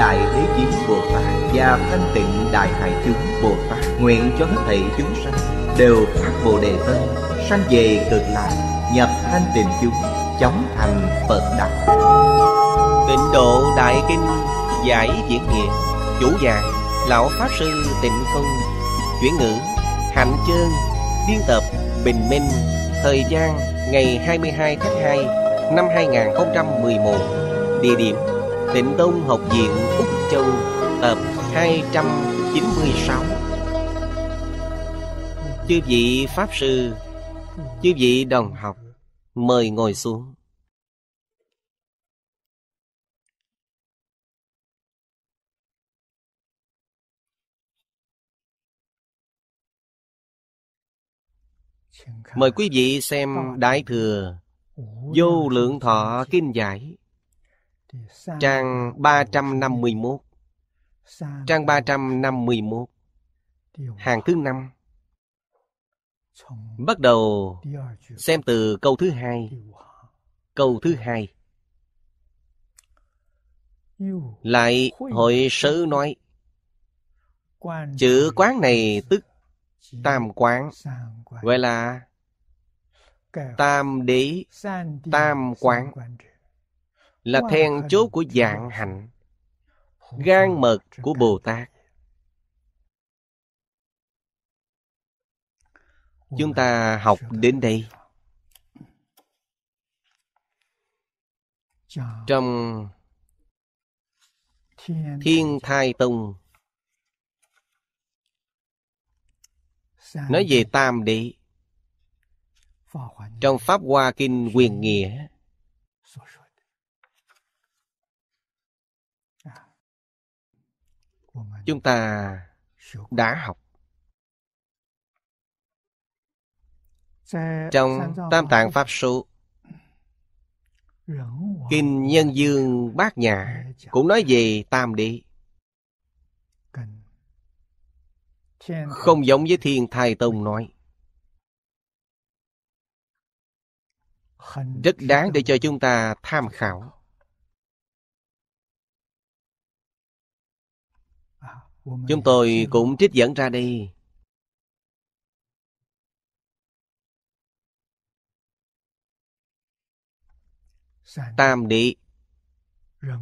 đại thế chiến bồ tát và thanh tịnh đại hải chúng bồ tát nguyện cho hết thảy chúng sanh đều phát bồ đề tâm sanh về cực lạc nhập thanh tịnh chúng chóng thành phật đạo tịnh độ đại kinh giải diễn nghĩa chủ giảng lão pháp sư tịnh không chuyển ngữ hạnh chương biên tập bình minh thời gian ngày 22 tháng 2 năm 2011 địa điểm Tịnh Tông Học viện Úc Châu Tập 296 Chư vị Pháp Sư Chư vị đồng học Mời ngồi xuống Mời quý vị xem Đại Thừa Vô Lượng Thọ Kinh Giải Trang 351 Trang 351 Hàng thứ năm Bắt đầu xem từ câu thứ hai Câu thứ hai Lại hội sớ nói Chữ quán này tức tam quán Gọi là tam đế tam quán là then chốt của dạng hạnh gan mật của bồ tát chúng ta học đến đây trong thiên thai tông nói về tam đệ trong pháp hoa kinh quyền nghĩa chúng ta đã học trong tam tạng pháp số kinh nhân dương bát nhà cũng nói về tam đi không giống với thiên thai tông nói rất đáng để cho chúng ta tham khảo Chúng tôi cũng trích dẫn ra đây. Tam địa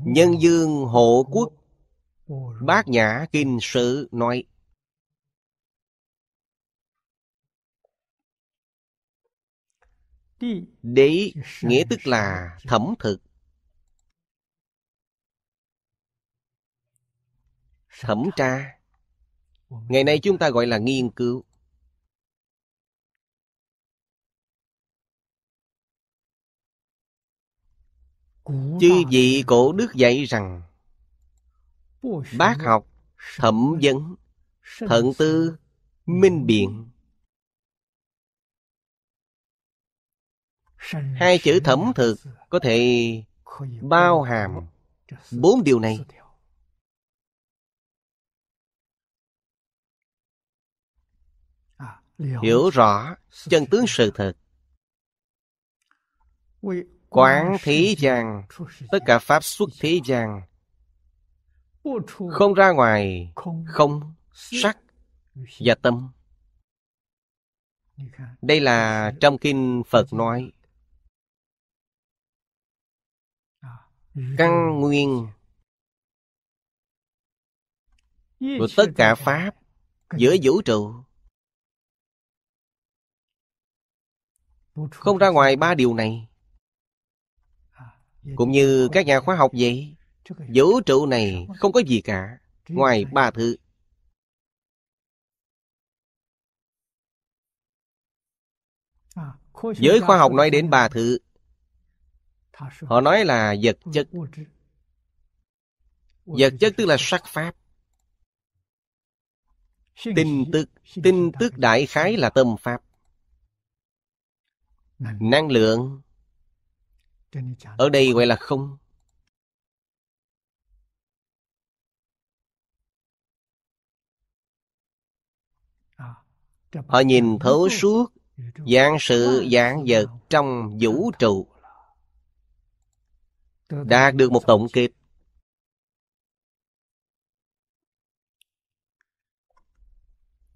Nhân dương hộ quốc Bát Nhã Kinh sử nói Đế nghĩa tức là thẩm thực thẩm tra ngày nay chúng ta gọi là nghiên cứu chư vị cổ đức dạy rằng bác học thẩm vấn thận tư minh biện hai chữ thẩm thực có thể bao hàm bốn điều này hiểu rõ chân tướng sự thật quán thế gian tất cả pháp xuất thế gian không ra ngoài không sắc và tâm đây là trong kinh phật nói à, căn nguyên của tất cả pháp giữa vũ trụ Không ra ngoài ba điều này Cũng như các nhà khoa học vậy Vũ trụ này không có gì cả Ngoài ba thứ Giới khoa học nói đến ba thứ Họ nói là vật chất Vật chất tức là sắc pháp Tin tức Tin tức đại khái là tâm pháp năng lượng ở đây gọi là không à, họ nhìn thấu suốt dạng sự dạng vật trong vũ trụ đạt được một tổng kết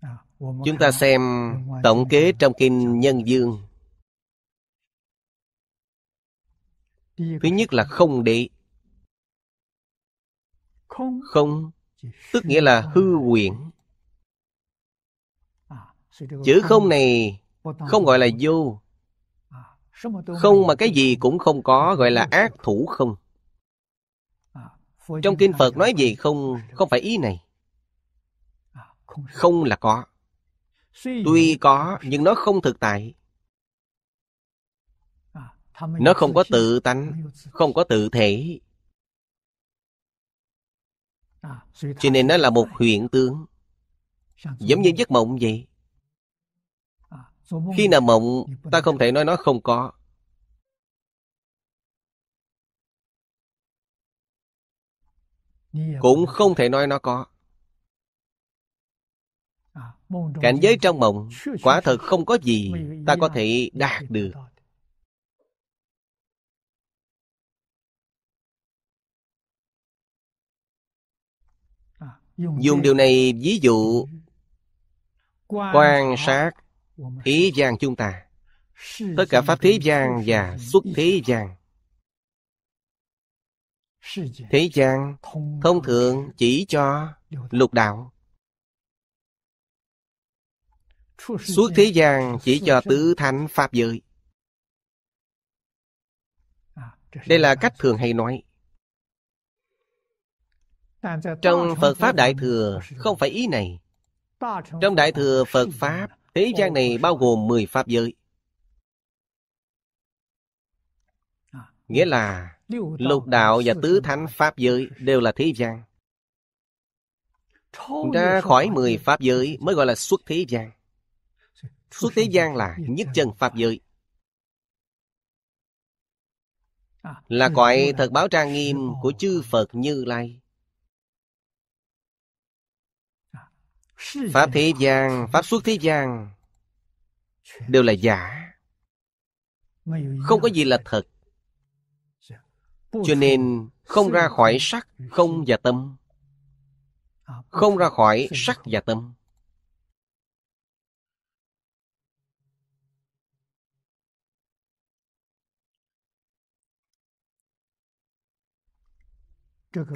à, chúng ta xem tổng kết trong kinh nhân dương Thứ nhất là không đệ. Không, tức nghĩa là hư quyển. À, Chữ không này à, không gọi là vô. Không mà cái gì cũng không có gọi là ác thủ không. À, Trong kinh Phật nói gì không không phải ý này. Không là có. Tuy có nhưng nó không thực tại. Nó không có tự tánh, không có tự thể. Cho nên nó là một huyện tướng. Giống như giấc mộng vậy. Khi nào mộng, ta không thể nói nó không có. Cũng không thể nói nó có. Cảnh giới trong mộng, quả thật không có gì ta có thể đạt được. dùng điều này ví dụ quan sát thế gian chúng ta tất cả pháp thế gian và xuất thế gian thế gian thông thường chỉ cho lục đạo xuất thế gian chỉ cho tứ thánh pháp giới à, đây là cách thường hay nói trong Phật Pháp Đại Thừa không phải ý này. Trong Đại Thừa Phật Pháp, thế gian này bao gồm mười Pháp giới. Nghĩa là lục đạo và tứ thánh Pháp giới đều là thế gian. Ra khỏi mười Pháp giới mới gọi là xuất thế gian. Xuất thế gian là nhất chân Pháp giới. Là cõi thật báo trang nghiêm của chư Phật Như Lai. Pháp thế gian, Pháp suốt thế gian Đều là giả Không có gì là thật Cho nên không ra khỏi sắc, không và tâm Không ra khỏi sắc và tâm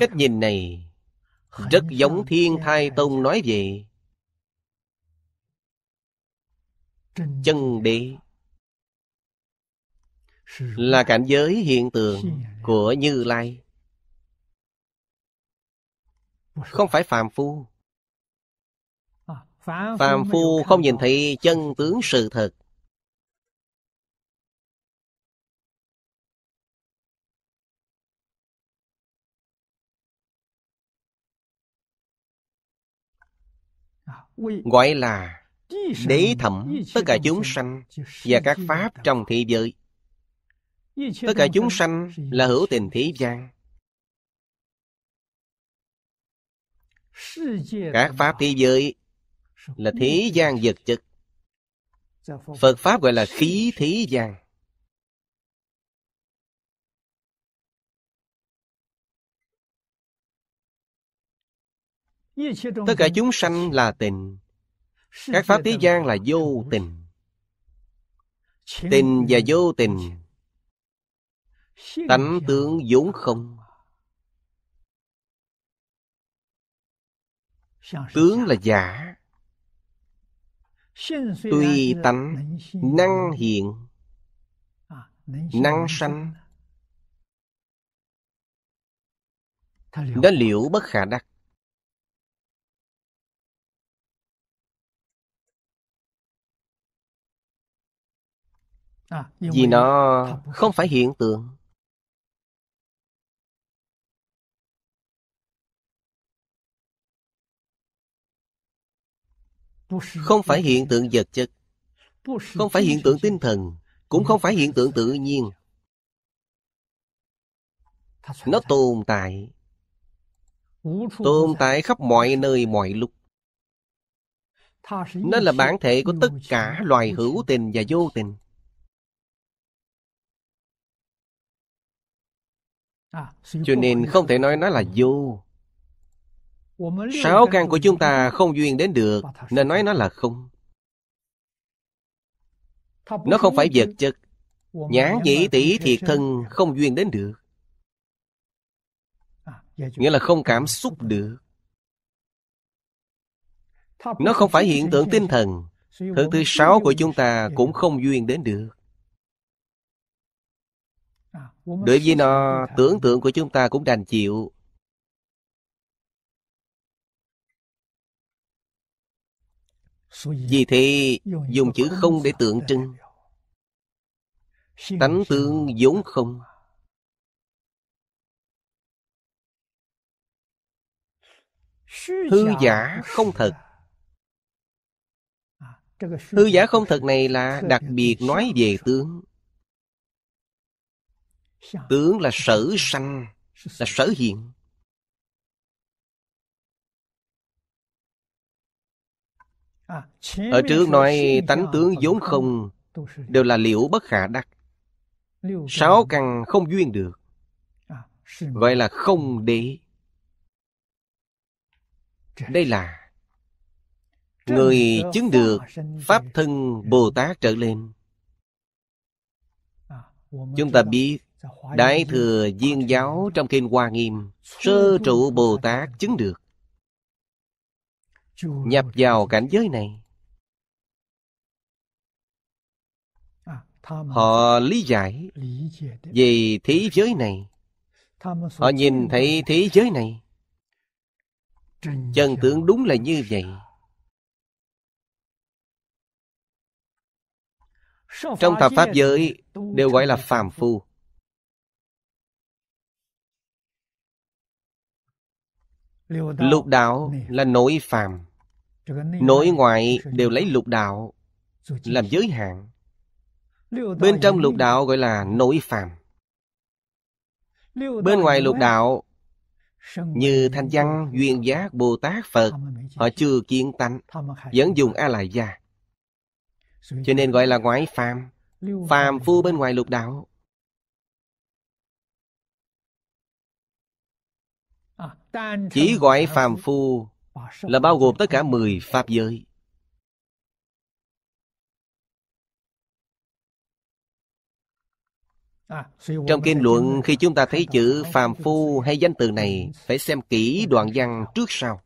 Cách nhìn này rất giống Thiên Thai Tông nói về chân đế là cảnh giới hiện tượng của như lai không phải phàm phu à, phàm phu không nhìn thấy chân tướng sự thật à, gọi là đế thẩm tất cả chúng sanh và các pháp trong thế giới tất cả chúng sanh là hữu tình thế gian các pháp thế giới là thế gian vật chất phật pháp gọi là khí thế gian tất cả chúng sanh là tình các pháp thế gian là vô tình tình và vô tình tánh tướng vốn không tướng là giả tuy tánh năng hiện năng sanh nó liệu bất khả đắc À, vì nó không phải hiện tượng không phải hiện tượng vật chất không phải hiện tượng tinh thần cũng không phải hiện tượng tự nhiên nó tồn tại tồn tại khắp mọi nơi mọi lúc nó là bản thể của tất cả loài hữu tình và vô tình À, cho nên không thể nói nó là vô sáu căn của chúng ta không duyên đến được nên nói nó là không nó không phải vật chất nhãn nhĩ tỷ thiệt thân không duyên đến được nghĩa là không cảm xúc được nó không phải hiện tượng tinh thần thứ thứ sáu của chúng ta cũng không duyên đến được Đối với nó, tưởng tượng của chúng ta cũng đành chịu. Vì thế, dùng chữ không để tượng trưng. Tánh tướng vốn không. Hư giả không thật. À, à, Hư giả không thật này là đặc biệt nói về tướng tướng là sở sanh là sở hiện ở trước nói tánh tướng vốn không đều là liễu bất khả đắc sáu căn không duyên được à, vậy là không đế đây là người chứng được pháp thân bồ tát trở lên à, chúng ta biết Đại thừa viên giáo trong kinh Hoa Nghiêm Sơ trụ Bồ Tát chứng được Nhập vào cảnh giới này Họ lý giải về thế giới này Họ nhìn thấy thế giới này Chân tướng đúng là như vậy Trong thập Pháp giới đều gọi là phàm phu Lục đạo là nội phàm Nội ngoại đều lấy lục đạo Làm giới hạn Bên trong lục đạo gọi là nội phàm Bên ngoài lục đạo Như Thanh Văn, Duyên Giác, Bồ Tát, Phật Họ chưa kiến tánh Vẫn dùng a la gia Cho nên gọi là ngoại phàm Phàm phu bên ngoài lục đạo Chỉ gọi phàm phu là bao gồm tất cả mười pháp giới. À, trong kinh luận khi chúng ta thấy chữ phàm phu hay danh từ này phải xem kỹ đoạn văn trước sau.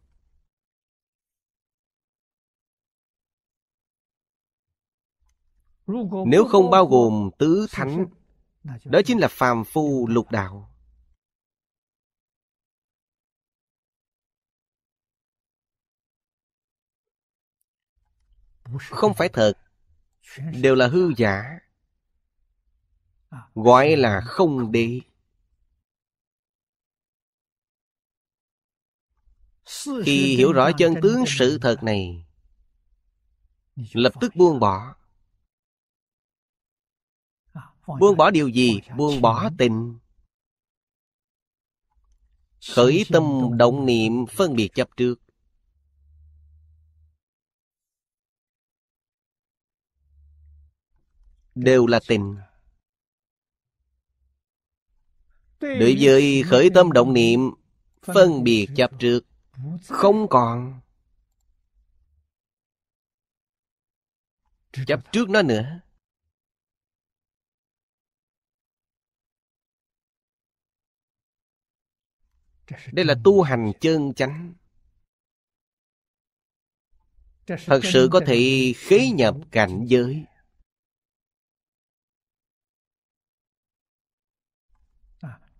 Nếu không bao gồm tứ thánh, đó chính là phàm phu lục đạo. không phải thật đều là hư giả gọi là không đế khi hiểu rõ chân tướng sự thật này lập tức buông bỏ buông bỏ điều gì buông bỏ tình khởi tâm động niệm phân biệt chấp trước đều là tình đối với khởi tâm động niệm phân biệt chấp trước không còn chấp trước nó nữa đây là tu hành chân chánh thật sự có thể khế nhập cảnh giới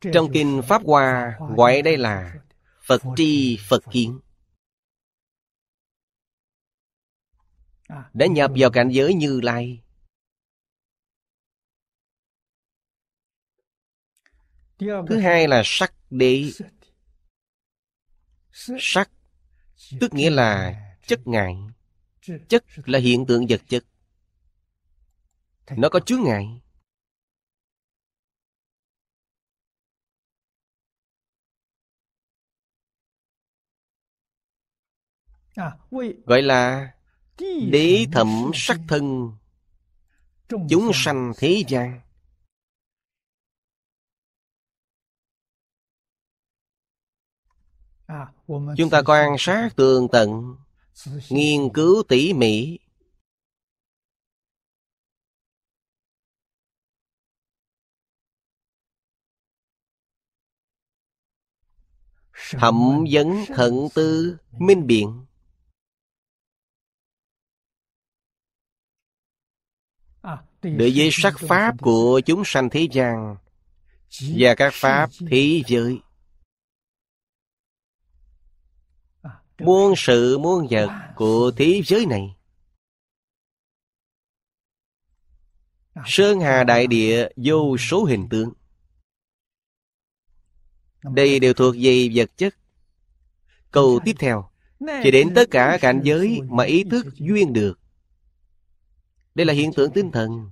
Trong kinh Pháp Hoa gọi đây là Phật tri Phật kiến Đã nhập vào cảnh giới Như Lai Thứ hai là sắc đế Sắc Tức nghĩa là chất ngại Chất là hiện tượng vật chất Nó có chướng ngại À, gọi là đế thẩm sắc thân chúng sanh thế gian à, chúng ta quan sát tường tận nghiên cứu tỉ mỉ thẩm vấn thận tư minh biện đối với sắc pháp của chúng sanh thế gian và các pháp thế giới à, muôn sự muôn vật của thế giới này à, sơn hà đại địa vô số hình tướng đây đều thuộc về vật chất câu tiếp theo chỉ đến tất cả cảnh giới mà ý thức duyên được đây là hiện tượng tinh thần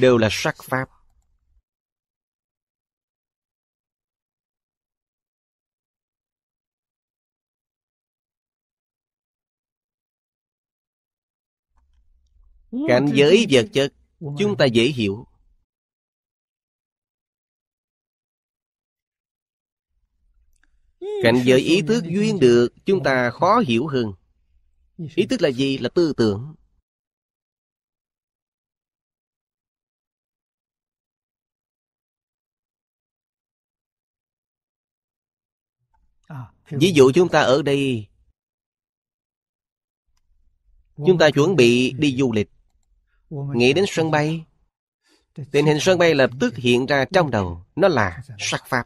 Đều là sắc pháp Cảnh giới vật chất Chúng ta dễ hiểu Cảnh giới ý thức duyên được Chúng ta khó hiểu hơn Ý thức là gì? Là tư tưởng Ví dụ chúng ta ở đây Chúng ta chuẩn bị đi du lịch Nghĩ đến sân bay Tình hình sân bay lập tức hiện ra trong đầu Nó là sắc pháp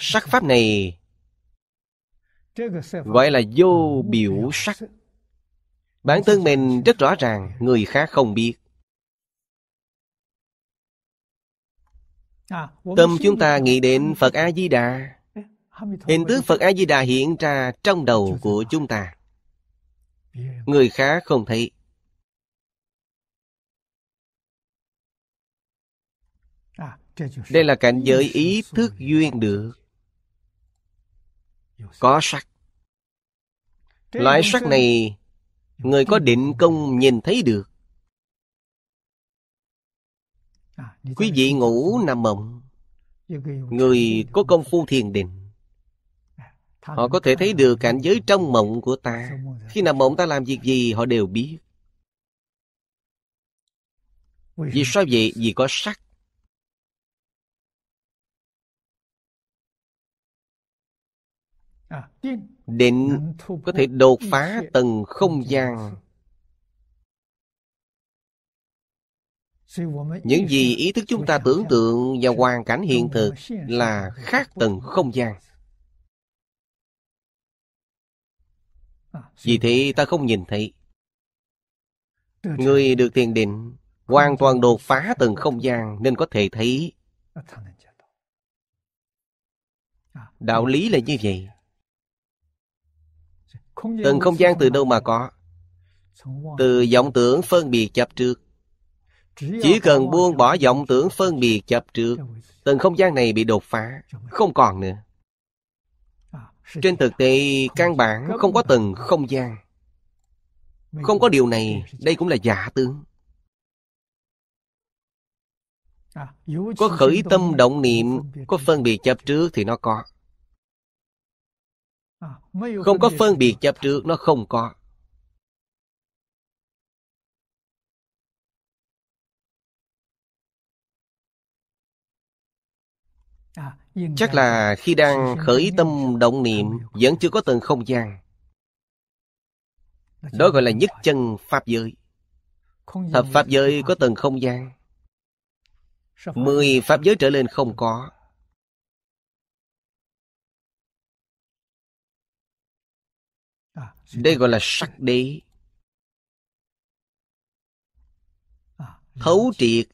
sắc pháp này gọi là vô biểu sắc bản thân mình rất rõ ràng người khác không biết tâm chúng ta nghĩ đến phật a di đà hình tướng phật a di đà hiện ra trong đầu của chúng ta người khác không thấy đây là cảnh giới ý thức duyên được có sắc loại sắc này người có định công nhìn thấy được à, quý vị ngủ nằm mộng người có công phu thiền định à, họ có thể thấy được cảnh giới trong mộng của ta khi nằm mộng ta làm việc gì họ đều biết vì sao vậy vì có sắc À, định có thể đột phá tầng không gian những gì ý thức chúng ta tưởng tượng và hoàn cảnh hiện thực là khác tầng không gian à, vì thế ta không nhìn thấy người được thiền định hoàn toàn đột phá từng không gian nên có thể thấy à, đạo lý là như vậy Từng không gian từ đâu mà có Từ vọng tưởng phân biệt chấp trước Chỉ cần buông bỏ vọng tưởng phân biệt chấp trước Từng không gian này bị đột phá Không còn nữa à, Trên thực tế căn bản không có từng không gian Không có điều này Đây cũng là giả tướng à, Có khởi tâm động niệm Có phân biệt chấp trước thì nó có À, không có phân biệt chấp trước, nó không có. À, Chắc là khi đang khởi tâm động niệm vẫn chưa có từng không gian. Đó gọi là nhất chân Pháp giới. Thập Pháp giới có từng không gian. Mười Pháp giới trở lên không có. đây gọi là sắc đế à, thấu triệt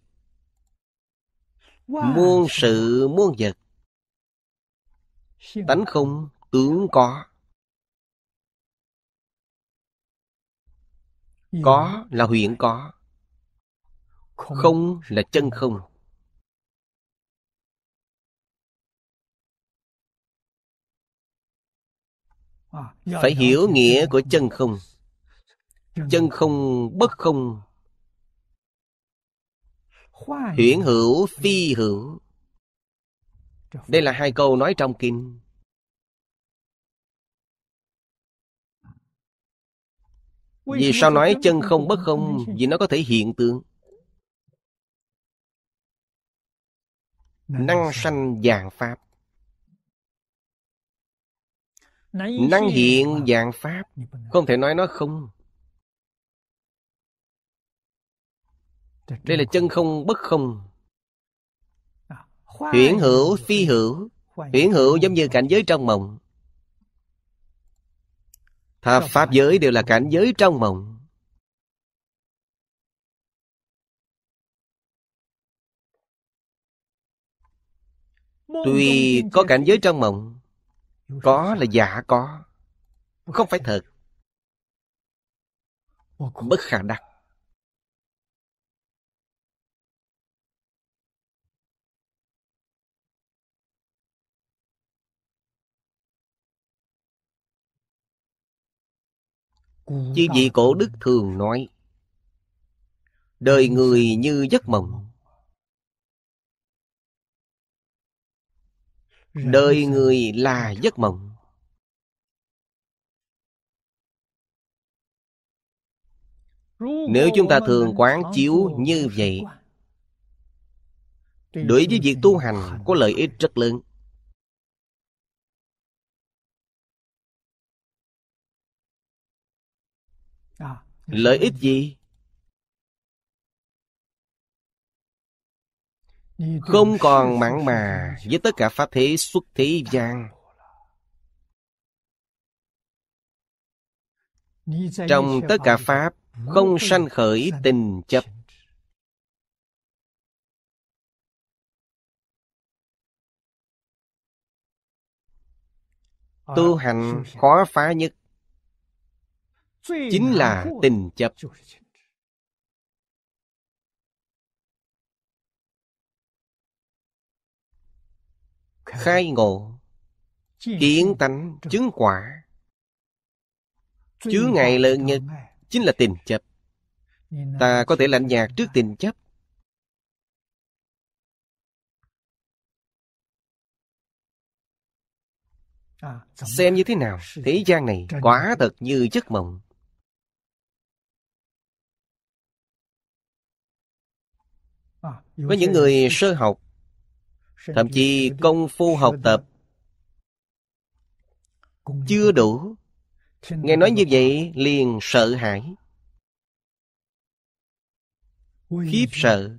muôn sự muôn vật tánh không tướng có có là huyện có không là chân không À, phải hiểu nghĩa của chân không chân không bất không huyễn hữu phi hữu đây là hai câu nói trong kinh vì sao nói chân không bất không vì nó có thể hiện tượng năng sanh dạng pháp năng hiện dạng pháp không thể nói nó không đây là chân không bất không à, huyễn hữu phi hữu huyễn hữu giống như cảnh giới trong mộng thập pháp giới đều là cảnh giới trong mộng tuy có cảnh giới trong mộng có là giả dạ có, không phải thật. Bất khả đắc. Chứ gì cổ đức thường nói Đời người như giấc mộng Đời người là giấc mộng. Nếu chúng ta thường quán chiếu như vậy Đối với việc tu hành có lợi ích rất lớn à, Lợi ích gì? không còn mặn mà với tất cả pháp thế xuất thế gian trong tất cả pháp không sanh khởi tình chấp tu hành khó phá nhất chính là tình chấp khai ngộ kiến tánh chứng quả chứa ngại lớn nhất chính là tình chấp ta có thể lạnh nhạt trước tình chấp à, xem như thế nào thế gian này quả thật như giấc mộng có à, những người sơ học thậm chí công phu học tập chưa đủ nghe nói như vậy liền sợ hãi khiếp sợ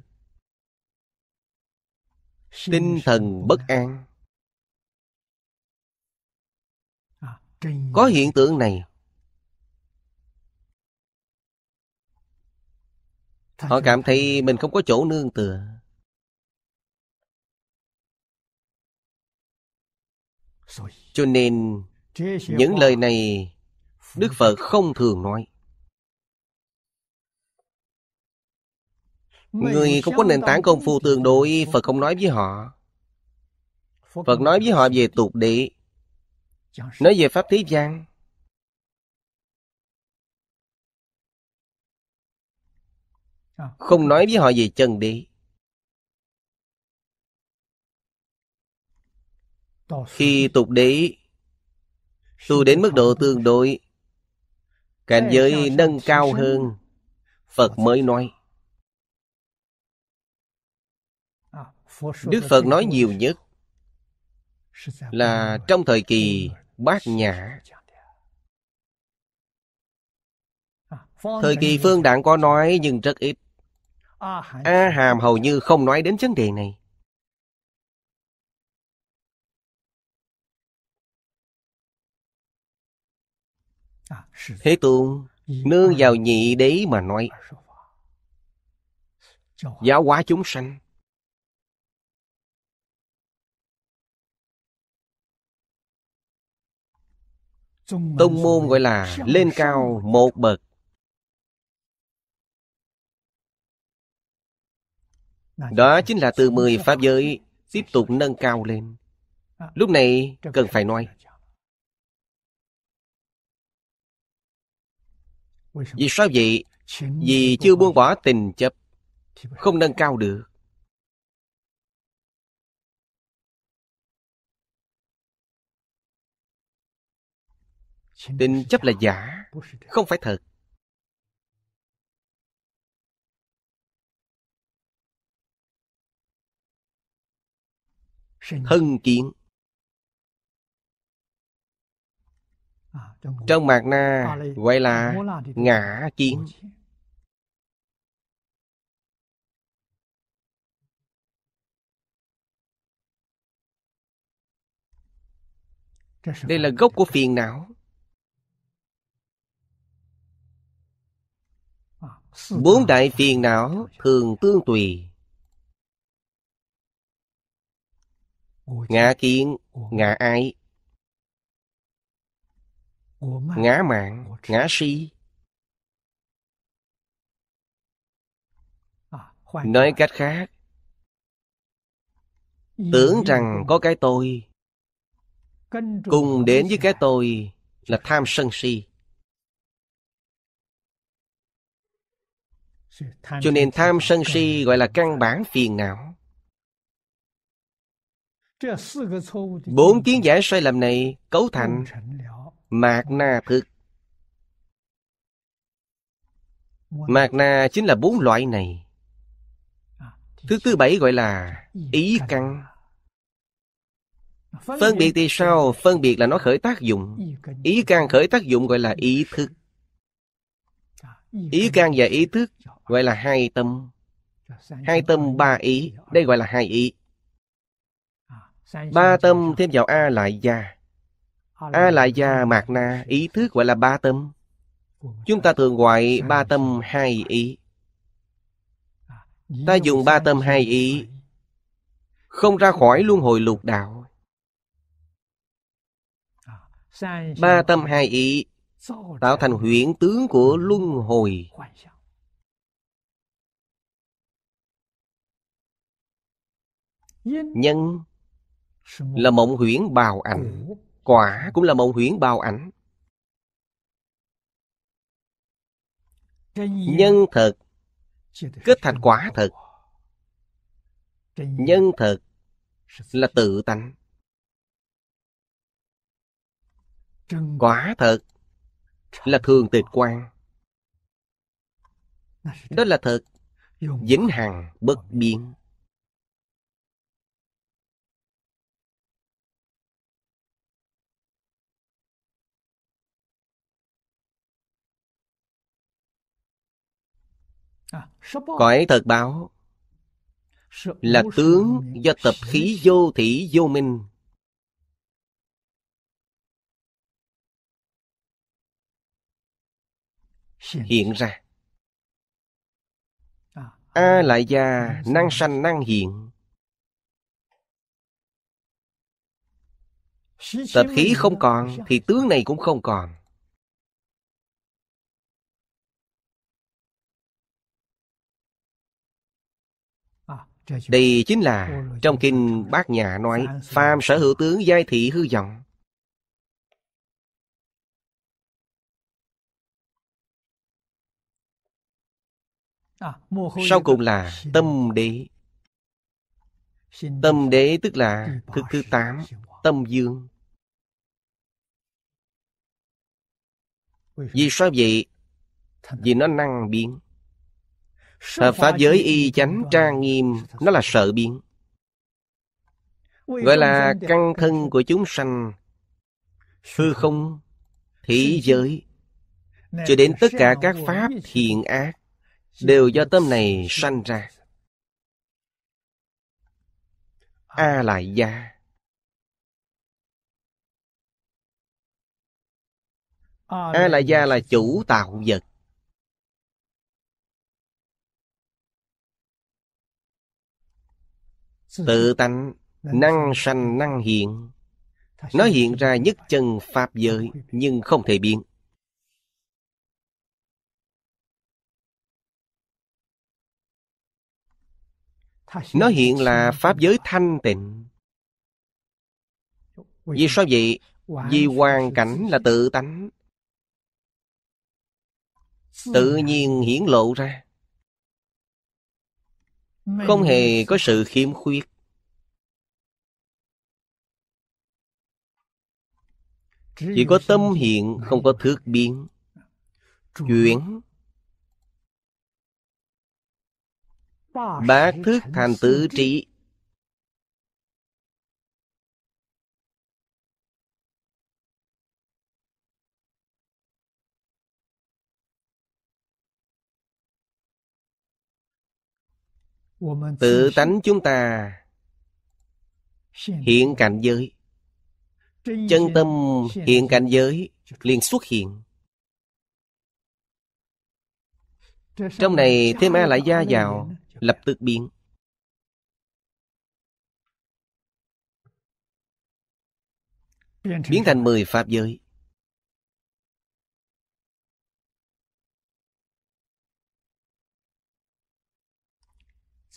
tinh thần bất an à, có hiện tượng này họ cảm thấy mình không có chỗ nương tựa cho nên những lời này đức phật không thường nói người không có nền tảng công phu tương đối phật không nói với họ phật nói với họ về tục địa nói về pháp thế gian không nói với họ về chân đi Khi tục đế tu đến mức độ tương đối, cảnh giới nâng cao hơn, Phật mới nói. À, Đức Phật nói nhiều nhất là trong thời kỳ bát nhã. À, thời kỳ phương đạn có nói nhưng rất ít. A Hàm hầu như không nói đến vấn đề này. Thế Tôn nương vào nhị đế mà nói Giáo hóa chúng sanh Tông môn gọi là lên cao một bậc Đó chính là từ mười Pháp giới tiếp tục nâng cao lên à, Lúc này cần phải nói Vì sao vậy? Vì chưa buông bỏ tình chấp Không nâng cao được Tình chấp là giả Không phải thật Thân kiến À, trong mạc na à, gọi là ngã kiến đây là gốc của phiền não à, bốn đại phiền não thường tương tùy ngã kiến ngã ai ngã mạng ngã si à, nói cách khác tưởng rằng có cái tôi cùng đến với cái tôi là tham sân si cho nên tham sân si gọi là căn bản phiền não bốn kiến giải sai lầm này cấu thành Mạc Na thực. Mạc Na chính là bốn loại này. À, thứ thứ bảy gọi là ý căn. Phân biệt thì sao? Phân biệt là nó khởi tác dụng. Ý căn khởi tác dụng gọi là ý thức. À, ý căn và ý thức gọi là hai tâm. Hai tâm ba ý, đây gọi là hai ý. À, ba tâm thêm vào A lại gia a la gia mạt na ý thức gọi là ba tâm chúng ta thường gọi ba tâm hai ý à, ta dùng ba tâm hai ý không ra khỏi luân hồi lục đạo à, ba tâm hai ý tạo thành huyễn tướng của luân hồi nhân là mộng huyễn bào ảnh Quả cũng là mộng huyễn bao ảnh. Nhân thực kết thành quả thực. Nhân thực là tự tánh. Quả thực là thường tịch quan. Đó là thực vĩnh hằng bất biến. À, Cõi thật báo là tướng do tập khí vô thủy vô minh. Hiện ra. À, A à, lại già năng sanh năng hiện. Tập khí không còn thì tướng này cũng không còn. Đây chính là trong kinh Bát Nhã nói Phàm sở hữu tướng giai thị hư vọng à, Sau cùng là tâm đế Tâm đế tức là thứ thứ tám Tâm dương Vì sao vậy? Vì nó năng biến Hợp pháp giới y chánh trang nghiêm Nó là sợ biến Gọi là căn thân của chúng sanh Hư không Thế giới Cho đến tất cả các pháp thiện ác Đều do tâm này sanh ra A là gia A là gia là chủ tạo vật tự tánh năng sanh năng hiện nó hiện ra nhất chân pháp giới nhưng không thể biến nó hiện là pháp giới thanh tịnh vì sao vậy vì hoàn cảnh là tự tánh tự nhiên hiển lộ ra không hề có sự khiếm khuyết chỉ có tâm hiện không có thước biến chuyển bát thức thành tứ trí tự tánh chúng ta hiện cảnh giới chân tâm hiện cảnh giới liền xuất hiện trong này thêm a lại gia vào lập tức biến biến thành mười pháp giới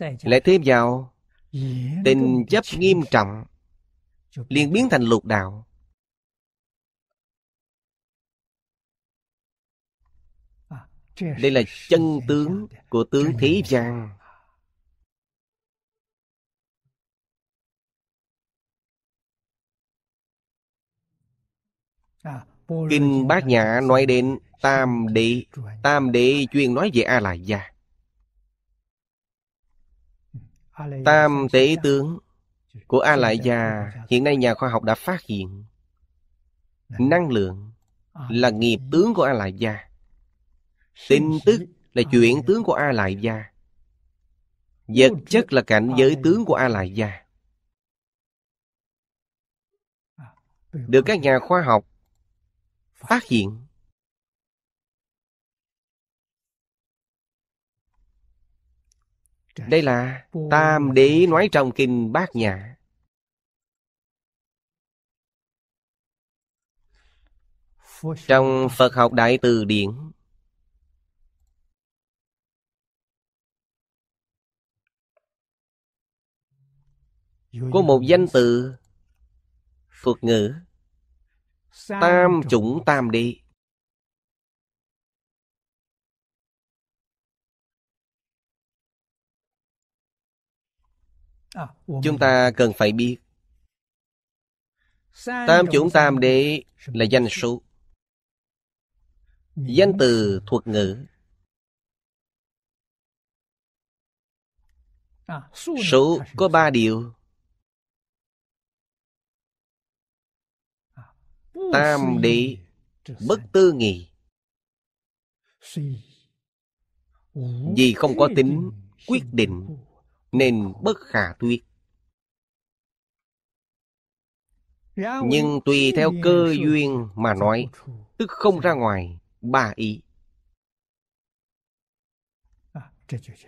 lại thêm vào tình chấp nghiêm trọng liền biến thành lục đạo à, đây là chân tướng của tướng thế gian à, kinh bát nhã nói đến tam đệ tam đệ chuyên nói về a la gia Tam tế tướng của A Lại Già hiện nay nhà khoa học đã phát hiện năng lượng à, là nghiệp tướng của A Lại Gia. Tin tức là à, chuyển tướng của A Lại Gia. Vật chất là cảnh à, giới tướng của A Lại Gia. Được các nhà khoa học phát hiện Đây là Tam Đế nói trong Kinh Bát Nhã. Trong Phật học Đại Từ Điển Có một danh từ Thuật ngữ Tam chủng tam đi À, chúng ta cần phải biết tam chủng tam đế là danh số danh từ thuật ngữ à, số có ba điều à, tam đế bất tư nghị vì không có tính quyết định nên bất khả thuyết. Nhưng tùy theo cơ duyên mà nói, tức không ra ngoài ba ý.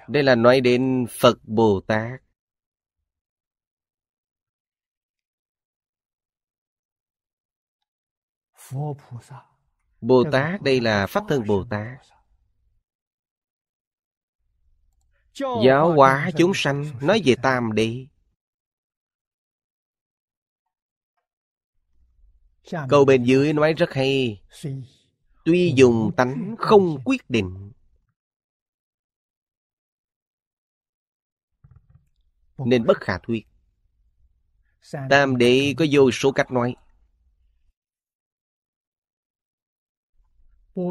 Đây là nói đến Phật Bồ Tát. Bồ Tát đây là Pháp Thân Bồ Tát. Giáo hóa chúng sanh nói về tam đi. Câu bên dưới nói rất hay. Tuy dùng tánh không quyết định. Nên bất khả thuyết. Tam đi có vô số cách nói.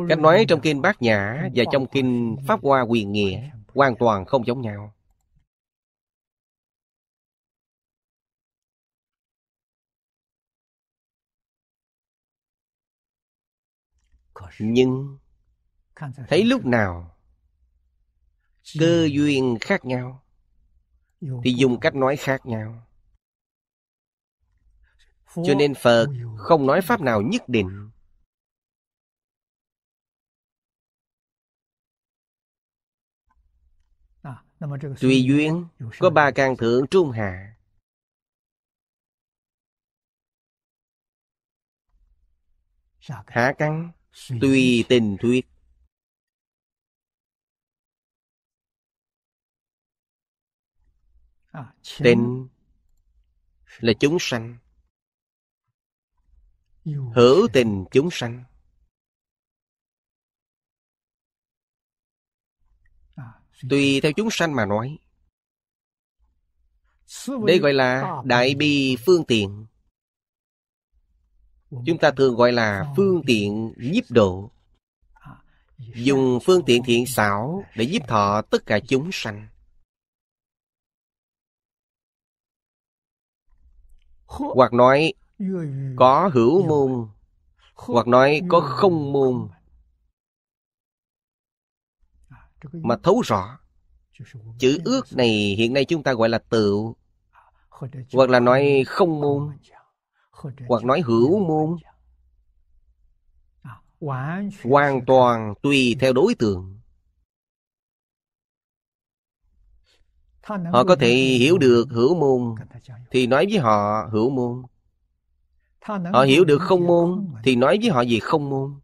Cách nói trong kinh Bát Nhã và trong kinh Pháp Hoa Quyền Nghĩa hoàn toàn không giống nhau. Nhưng thấy lúc nào cơ duyên khác nhau thì dùng cách nói khác nhau. Cho nên Phật không nói pháp nào nhất định Tùy duyên Có ba căn thượng trung hạ Hạ căn Tùy tình thuyết à, Tình là chúng sanh Hữu tình chúng sanh tùy theo chúng sanh mà nói đây gọi là đại bi phương tiện chúng ta thường gọi là phương tiện nhiếp độ à, dùng phương tiện thiện xảo để giúp thọ tất cả chúng sanh hoặc nói có hữu môn hoặc nói có không môn mà thấu rõ chữ ước này hiện nay chúng ta gọi là tự hoặc là nói không môn hoặc nói hữu môn hoàn toàn tùy theo đối tượng họ có thể hiểu được hữu môn thì nói với họ hữu môn họ hiểu được không môn thì nói với họ gì không môn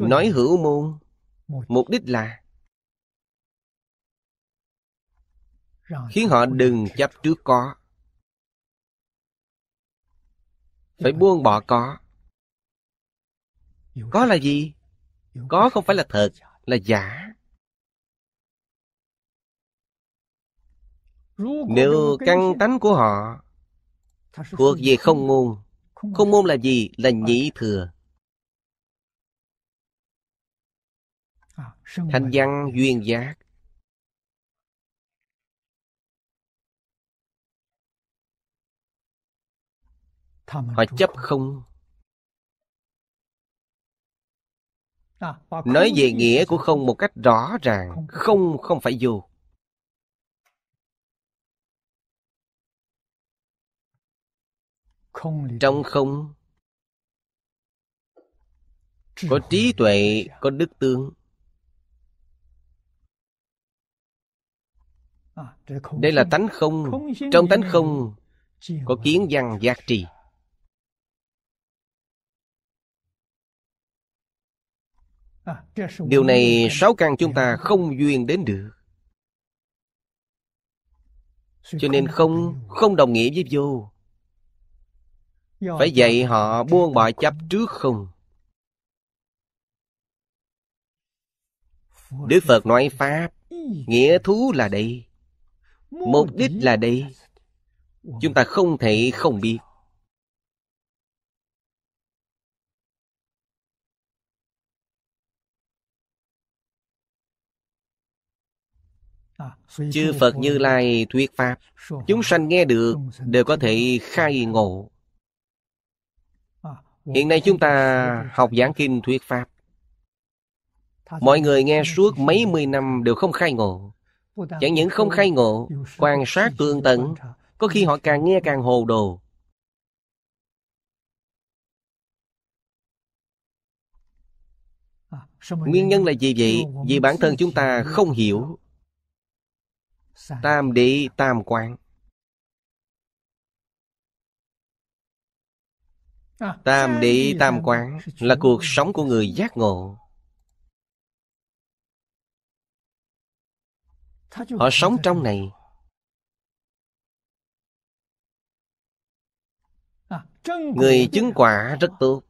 nói hữu môn mục đích là khiến họ đừng chấp trước có phải buông bỏ có có là gì có không phải là thật là giả nếu căn tánh của họ thuộc về không môn không môn là gì là nhị thừa thanh văn duyên giác họ chấp à, không nói về nghĩa của không một cách rõ ràng không không phải vô trong không có trí tuệ có đức tướng À, đây là tánh không trong tánh không có kiến văn giác trì à, điều này sáu căn chúng ta không duyên đến được cho nên không không đồng nghĩa với vô phải dạy họ buông bỏ chấp trước không đức phật nói pháp nghĩa thú là đây Mục đích là đây Chúng ta không thể không biết Chư Phật Như Lai thuyết Pháp Chúng sanh nghe được đều có thể khai ngộ Hiện nay chúng ta học giảng kinh thuyết Pháp Mọi người nghe suốt mấy mươi năm đều không khai ngộ chẳng những không khai ngộ quan sát tương tận có khi họ càng nghe càng hồ đồ à, nguyên nhân là gì vậy vì bản thân chúng ta không hiểu tam đi tam quan tam đi tam quán à, là cuộc sống của người giác ngộ họ sống trong này người chứng quả rất tốt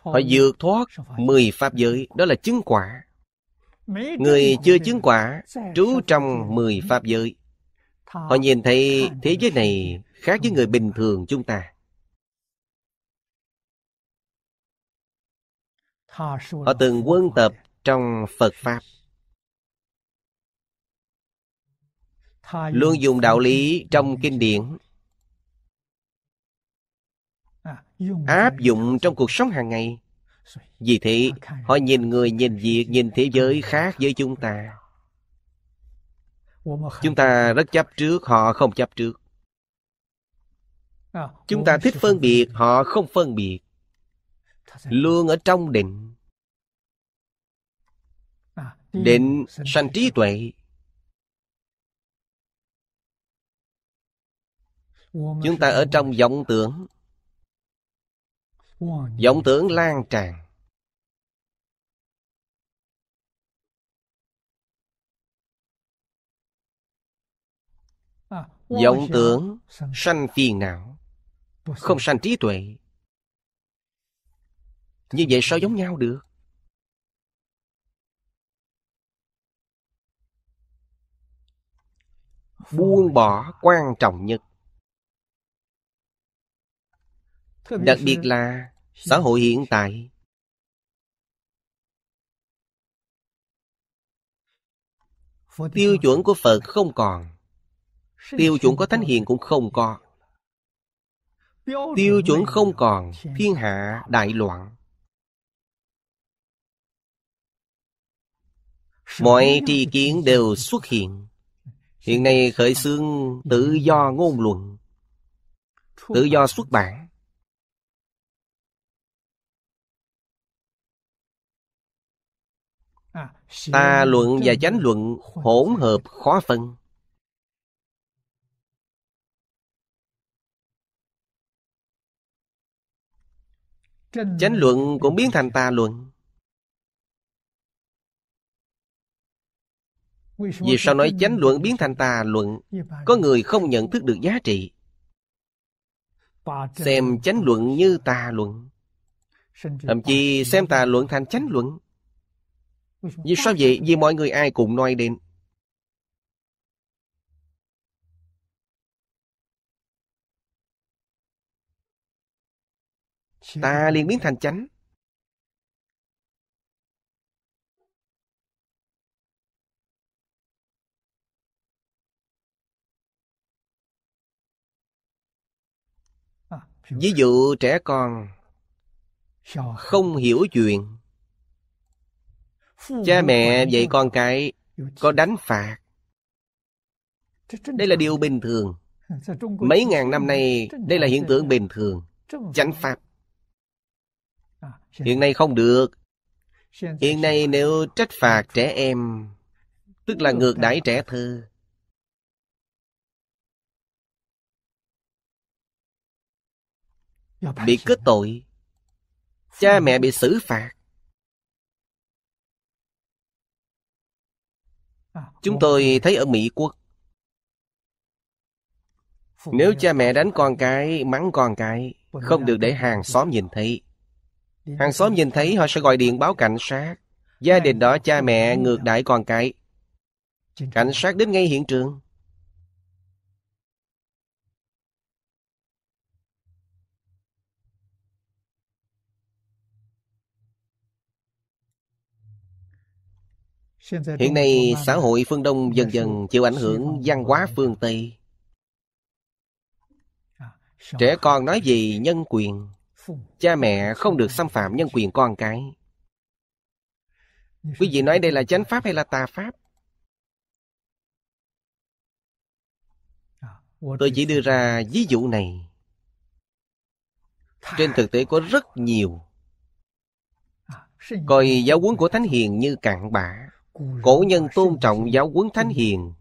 họ vượt thoát mười pháp giới đó là chứng quả người chưa chứng quả trú trong mười pháp giới họ nhìn thấy thế giới này khác với người bình thường chúng ta họ từng quân tập trong phật pháp luôn dùng đạo lý trong kinh điển à, áp dụng trong cuộc sống hàng ngày vì thế họ nhìn người nhìn việc nhìn thế giới khác với chúng ta chúng ta rất chấp trước họ không chấp trước à, chúng ta thích phân biệt họ không phân biệt luôn ở trong định à, định sanh trí tuệ chúng ta ở trong vọng tưởng vọng tưởng lan tràn vọng tưởng sanh phiền não không sanh trí tuệ như vậy sao giống nhau được buông bỏ quan trọng nhất đặc biệt là xã hội hiện tại tiêu chuẩn của phật không còn tiêu chuẩn của thánh hiền cũng không có tiêu chuẩn không còn thiên hạ đại loạn mọi tri kiến đều xuất hiện hiện nay khởi xướng tự do ngôn luận tự do xuất bản Ta luận và chánh luận hỗn hợp khó phân. Chánh luận cũng biến thành tà luận. Vì sao nói chánh luận biến thành tà luận? Có người không nhận thức được giá trị. Xem chánh luận như tà luận. Thậm chí xem tà luận thành chánh luận. Vì sao vậy? Vì mọi người ai cũng nói đến. Ta liền biến thành chánh. Ví dụ trẻ con không hiểu chuyện cha mẹ dạy con cái có đánh phạt đây là điều bình thường mấy ngàn năm nay đây là hiện tượng bình thường chánh pháp à, hiện nay không được hiện nay nếu trách phạt trẻ em tức là ngược đãi trẻ thơ bị kết tội cha mẹ bị xử phạt Chúng tôi thấy ở Mỹ quốc Nếu cha mẹ đánh con cái, mắng con cái Không được để hàng xóm nhìn thấy Hàng xóm nhìn thấy họ sẽ gọi điện báo cảnh sát Gia đình đó cha mẹ ngược đãi con cái Cảnh sát đến ngay hiện trường Hiện nay xã hội phương Đông dần dần chịu ảnh hưởng văn hóa phương Tây. À, Trẻ con nói gì nhân quyền, cha mẹ không được xâm phạm nhân quyền con cái. Quý vị nói đây là chánh pháp hay là tà pháp? À, Tôi chỉ đưa ra ví dụ này. Trên thực tế có rất nhiều à, Coi giáo huấn của Thánh Hiền như cạn bã cổ nhân tôn trọng giáo huấn thánh hiền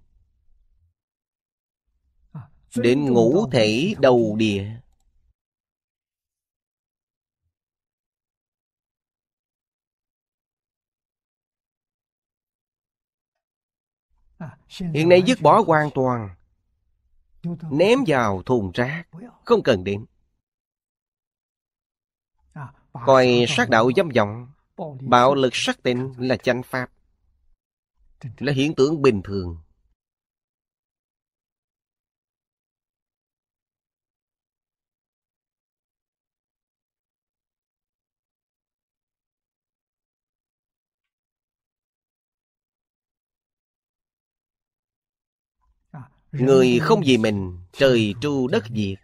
à, đến ngũ thể đầu địa à, hiện nay dứt bỏ hoàn toàn ném vào thùng rác không cần đến à, coi sát đạo dâm vọng bạo lực sắc tình là chánh pháp là hiện tượng bình thường. Người không vì mình, trời tru đất diệt.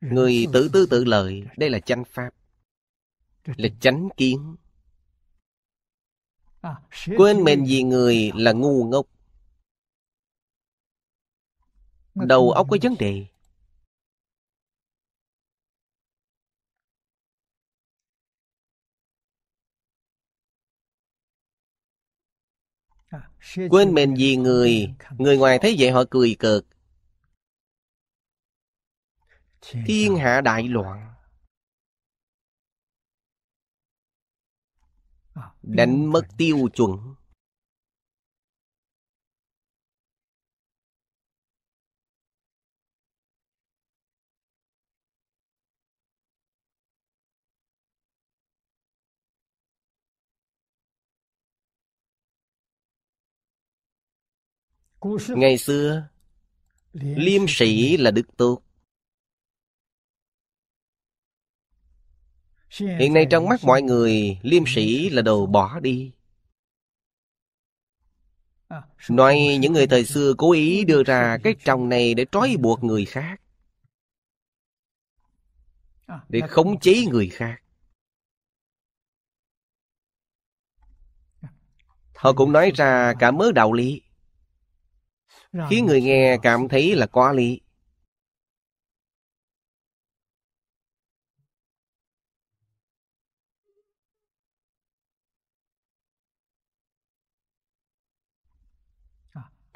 Người tự tư tự lợi, đây là chánh pháp. Là chánh kiến. À, Quên mình vì người là ngu ngốc Đầu óc có vấn đề à, Quên mình vì người Người ngoài thấy vậy họ cười cợt Thiên hạ đại loạn đánh mất tiêu chuẩn ngày xưa liêm sĩ là đức tốt hiện nay trong mắt mọi người liêm sĩ là đồ bỏ đi à, nói những người thời xưa cố ý đưa ra cái trong này để trói buộc người khác à, à, để khống chế người khác họ cũng nói ra cả mớ đạo lý khiến người nghe cảm thấy là quá lý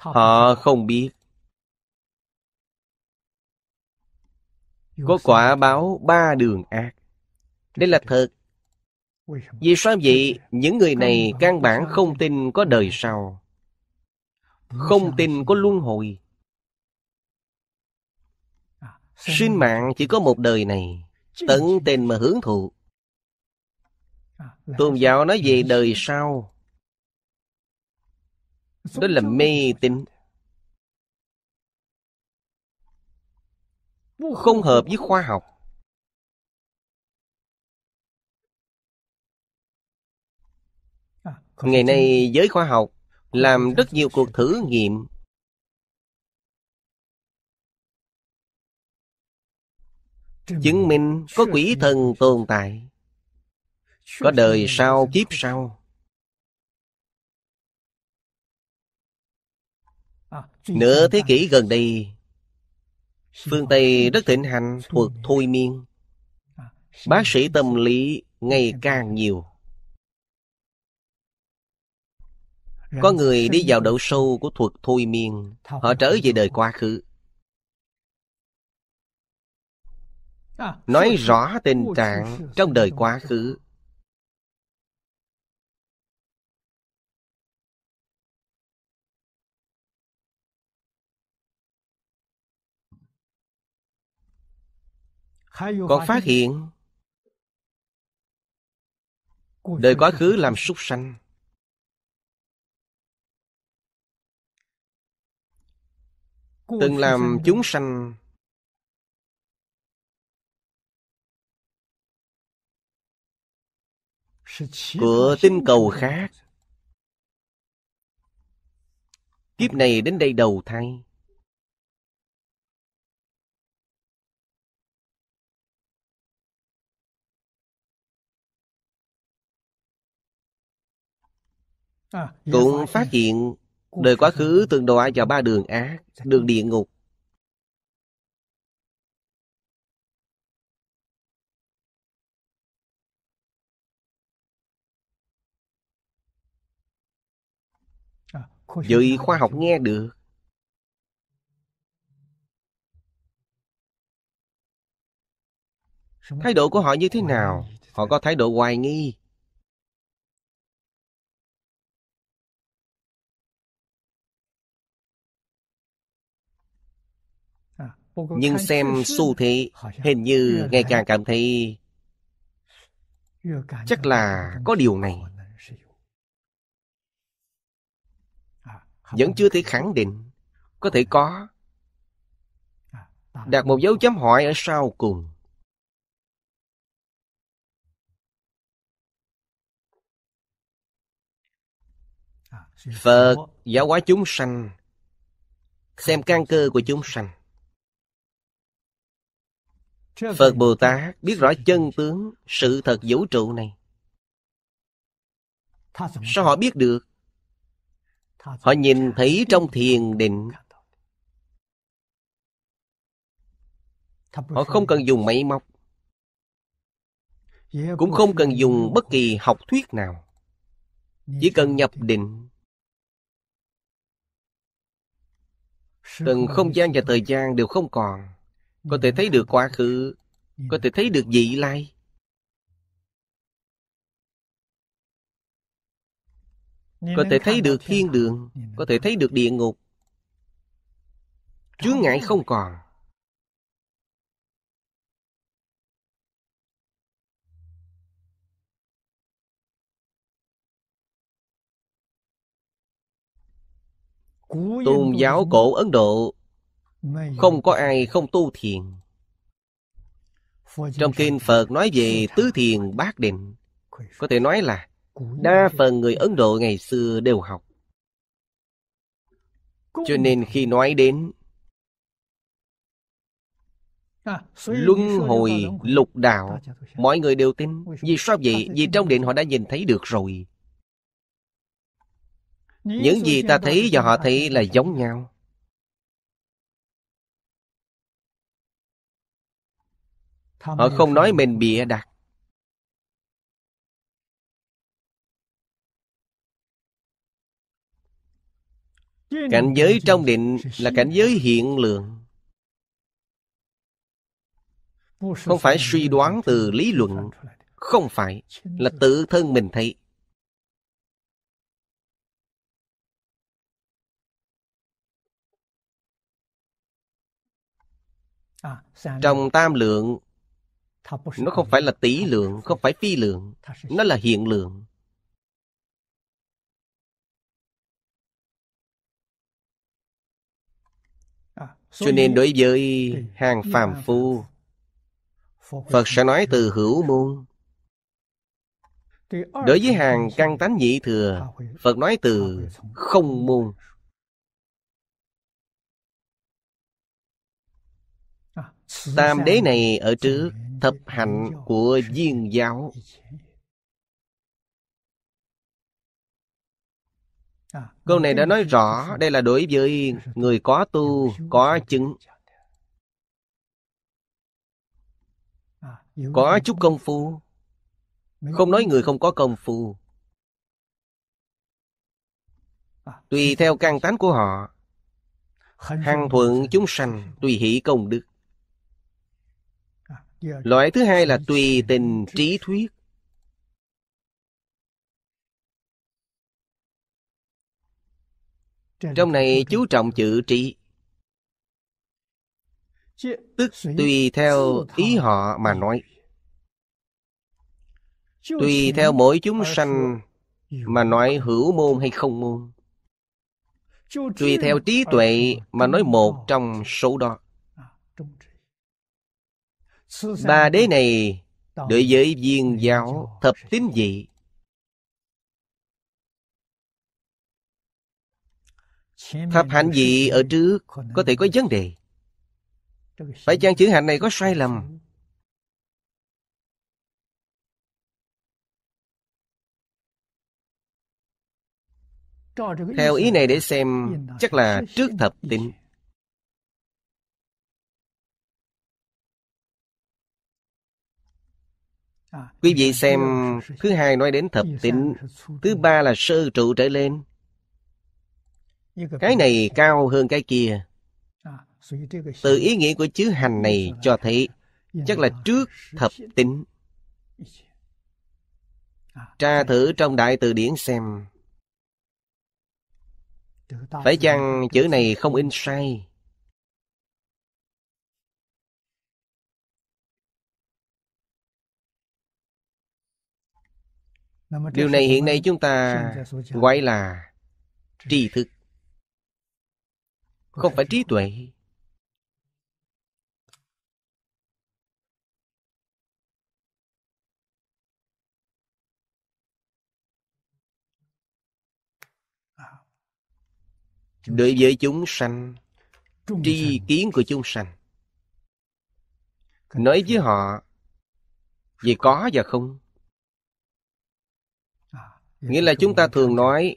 Họ ờ, không biết. Có quả báo ba đường ác. Đây là thật. Vì sao vậy? Những người này căn bản không tin có đời sau. Không tin có luân hồi. À, Sinh mạng chỉ có một đời này. Tận tình mà hưởng thụ. À, Tôn giáo nói về đời sau đó là mê tín Không hợp với khoa học à, Ngày nay giới khoa học làm rất nhiều cuộc thử nghiệm chứng minh có quỷ thần tồn tại có đời sau kiếp sau À, Nửa thế kỷ gần đây Phương Tây rất thịnh hành thuật thôi miên à, Bác sĩ tâm lý ngày càng nhiều Có người đi vào độ sâu của thuật thôi miên Họ trở về đời quá khứ Nói rõ tình trạng trong đời quá khứ Còn phát hiện đời quá khứ làm súc sanh. Từng làm chúng sanh của tinh cầu khác. Kiếp này đến đây đầu thai. À, dạ cũng phát hiện đời quá khứ từng đọa vào ba đường ác dạ đường địa ngục à, Vậy khoa học nghe được Thái độ của họ như thế nào? Họ có thái độ hoài nghi nhưng xem xu thế dạ? hình như ngày càng cảm thấy chắc là có điều này à, vẫn chưa thể khẳng định có thể có à, đặt một dấu chấm hỏi ở sau cùng à, phật giáo hóa chúng sanh xem căn cơ của chúng sanh Phật Bồ Tát biết rõ chân tướng sự thật vũ trụ này. Sao họ biết được? Họ nhìn thấy trong thiền định. Họ không cần dùng máy móc. Cũng không cần dùng bất kỳ học thuyết nào. Chỉ cần nhập định. Từng không gian và thời gian đều không còn có thể thấy được quá khứ dạ. có thể thấy được vị lai có thể thấy được thiên đường dạ, dạ. có thể thấy được địa ngục chướng ngại không còn tôn giáo cổ ấn độ không có ai không tu thiền Trong kinh Phật nói về tứ thiền bát định Có thể nói là Đa phần người Ấn Độ ngày xưa đều học Cho nên khi nói đến à, Luân hồi lục đạo Mọi người đều tin Vì sao vậy? Vì trong điện họ đã nhìn thấy được rồi Những gì ta thấy và họ thấy là giống nhau Họ ờ, không nói mình bịa đặt. Cảnh giới trong định là cảnh giới hiện lượng. Không phải suy đoán từ lý luận. Không phải. Là tự thân mình thấy. À, trong tam lượng nó không phải là tỷ lượng không phải phi lượng nó là hiện lượng à, cho nên đối với hàng phàm phu phật sẽ nói từ hữu môn đối với hàng căn tánh nhị thừa phật nói từ không môn Tam đế này ở trước thập hạnh của viên giáo. Câu này đã nói rõ đây là đối với người có tu, có chứng. Có chút công phu. Không nói người không có công phu. Tùy theo căn tánh của họ, hăng thuận chúng sanh tùy hỷ công đức. Loại thứ hai là tùy tình trí thuyết. Trong này chú trọng chữ trị Tức tùy theo ý họ mà nói Tùy theo mỗi chúng sanh Mà nói hữu môn hay không môn Tùy theo trí tuệ mà nói một trong số đó Ba đế này đối với viên giáo thập tín dị Thập hạnh dị ở trước có thể có vấn đề Phải chăng chữ hạnh này có sai lầm Theo ý này để xem Chắc là trước thập tính quý vị xem thứ hai nói đến thập tịnh thứ ba là sơ trụ trở lên cái này cao hơn cái kia từ ý nghĩa của chữ hành này cho thấy chắc là trước thập tịnh tra thử trong đại từ điển xem phải chăng chữ này không in sai điều này hiện nay chúng ta gọi là tri thức không phải trí tuệ đối với chúng sanh tri kiến của chúng sanh nói với họ về có và không Nghĩa là chúng ta thường nói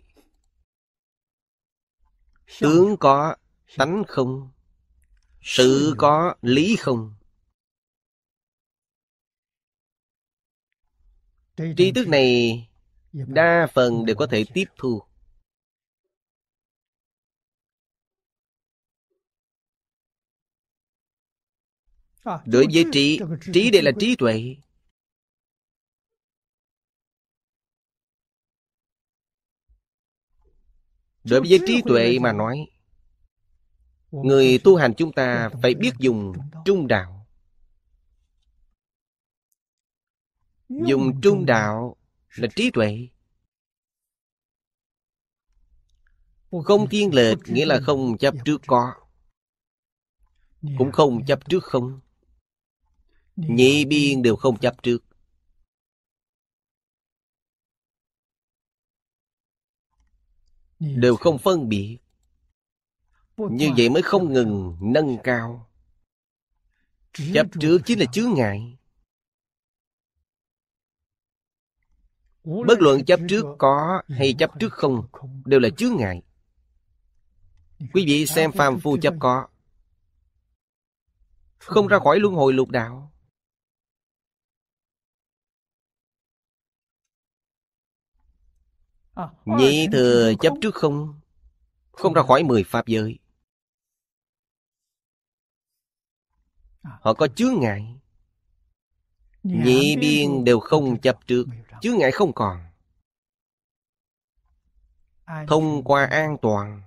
Tướng có, tánh không Sự có, lý không Tri thức này đa phần đều có thể tiếp thu. Đối với trí, trí đây là trí tuệ. Đối với trí tuệ mà nói Người tu hành chúng ta phải biết dùng trung đạo Dùng trung đạo là trí tuệ Không thiên lệch nghĩa là không chấp trước có Cũng không chấp trước không Nhị biên đều không chấp trước đều không phân biệt như vậy mới không ngừng nâng cao chấp trước chính là chướng ngại bất luận chấp trước có hay chấp trước không đều là chướng ngại quý vị xem phàm phu chấp có không ra khỏi luân hồi lục đạo Ờ, Nhị thừa chấp trước không Không ra khỏi mười pháp giới ờ. Họ có chướng ngại Nhị biên đều không chấp trước Chướng ngại không còn Thông qua an toàn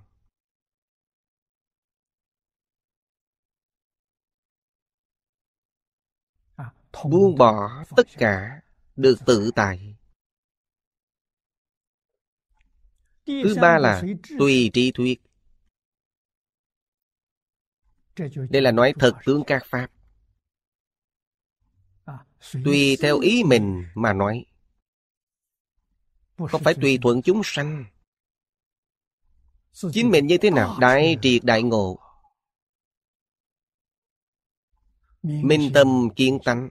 ờ, Buông bỏ tất cả Được tự tại Thứ ba là tùy tri thuyết. Đây là nói thật tướng các Pháp. Tùy theo ý mình mà nói. Không phải tùy thuận chúng sanh. Chính mình như thế nào? Đại triệt đại ngộ. Minh tâm kiên tánh.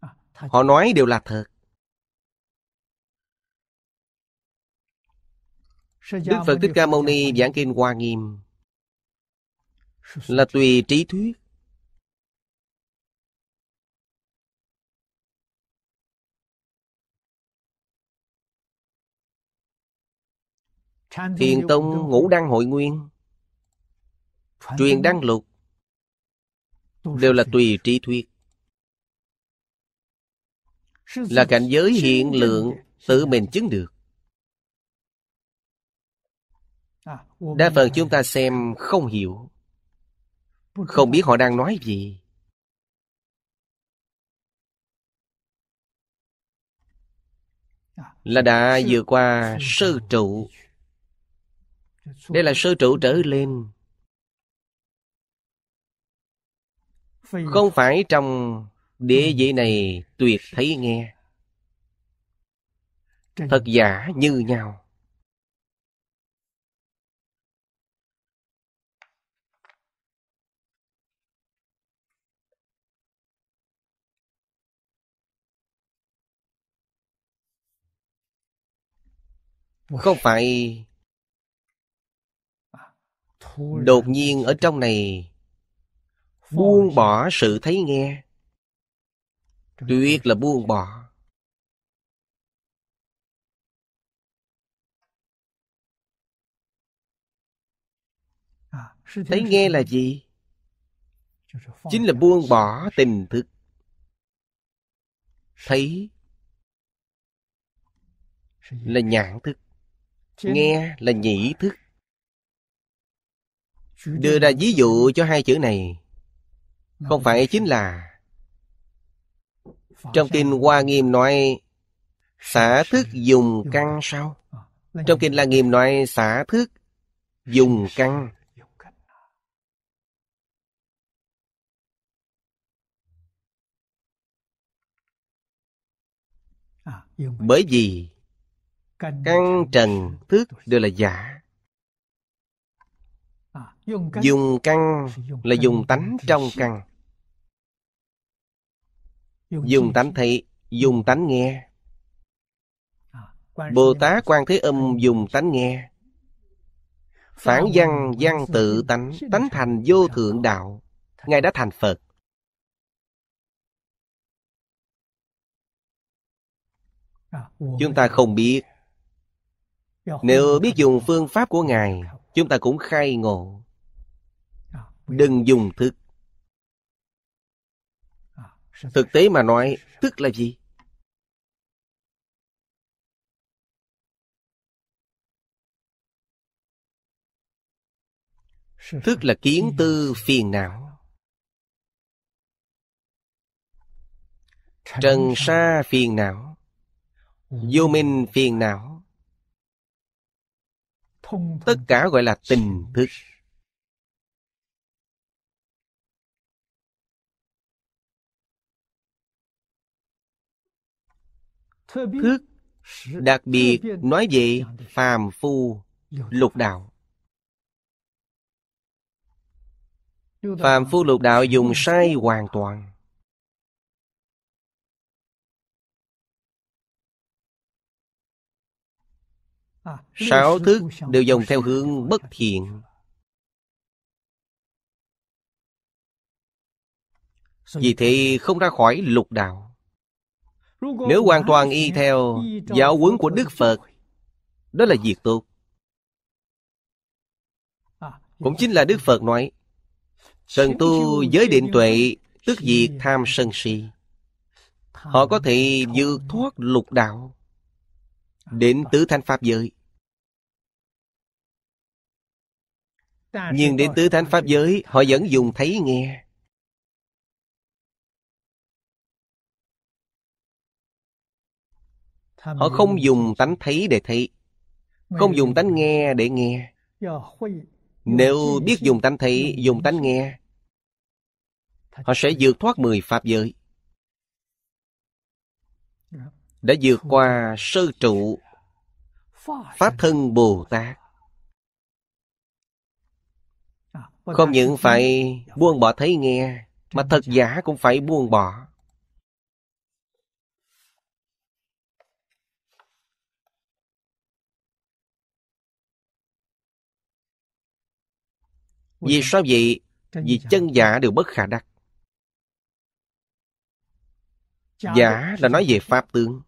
À, Họ nói đều là thật. Đức Phật Thích Ca Mâu Ni giảng kinh Hoa Nghiêm là tùy trí thuyết. Thiền Tông Ngũ Đăng Hội Nguyên Truyền Đăng Lục Đều là tùy trí thuyết Là cảnh giới hiện lượng tự mình chứng được Đa phần chúng ta xem không hiểu Không biết họ đang nói gì à, Là đã vừa qua sơ trụ Đây là sơ trụ trở lên Không phải trong địa ừ. vị này tuyệt thấy nghe Thật giả như nhau Không phải Đột nhiên ở trong này Buông bỏ sự thấy nghe Tuyệt là buông bỏ Thấy nghe là gì? Chính là buông bỏ tình thức Thấy Là nhãn thức nghe là nhĩ thức đưa ra ví dụ cho hai chữ này không phải chính là trong kinh hoa nghiêm nói xả thức dùng căn sao trong kinh la nghiêm nói xả thức dùng căn à, bởi vì căn trần thức đều là giả à, dùng căn là dùng tánh trong căn dùng tánh thị dùng tánh nghe à, bồ tát quan thế âm dùng tánh nghe phản văn văn tự tánh tánh thành vô thượng đạo ngài đã thành phật à, chúng ta không biết Dạ, Nếu biết dùng phương pháp của Ngài Chúng ta cũng khai ngộ dạ, Đừng dùng thức dạ, Thực tế mà nói Thức là gì? Thức là kiến tư phiền não Trần sa phiền não Vô minh phiền não tất cả gọi là tình thức thức đặc biệt nói về phàm phu lục đạo phàm phu lục đạo dùng sai hoàn toàn sáu thức đều dòng theo hướng bất thiện vì thế không ra khỏi lục đạo nếu hoàn toàn y theo giáo huấn của đức phật đó là việc tốt à, cũng chính là đức phật nói sân tu giới định tuệ tức diệt tham sân si họ có thể vượt thoát lục đạo À, đến tứ thánh pháp giới nhưng đến tứ thánh pháp giới họ vẫn dùng thấy nghe họ không dùng tánh thấy để thấy không dùng tánh nghe để nghe nếu biết dùng tánh thấy dùng tánh nghe họ sẽ vượt thoát mười pháp giới đã vượt qua sơ trụ pháp thân bồ tát à, không những dạ. phải buông bỏ thấy nghe dạ, mà thật dạ. giả cũng phải buông bỏ vì sao vậy vì chân giả đều bất khả đắc giả là nói về pháp tướng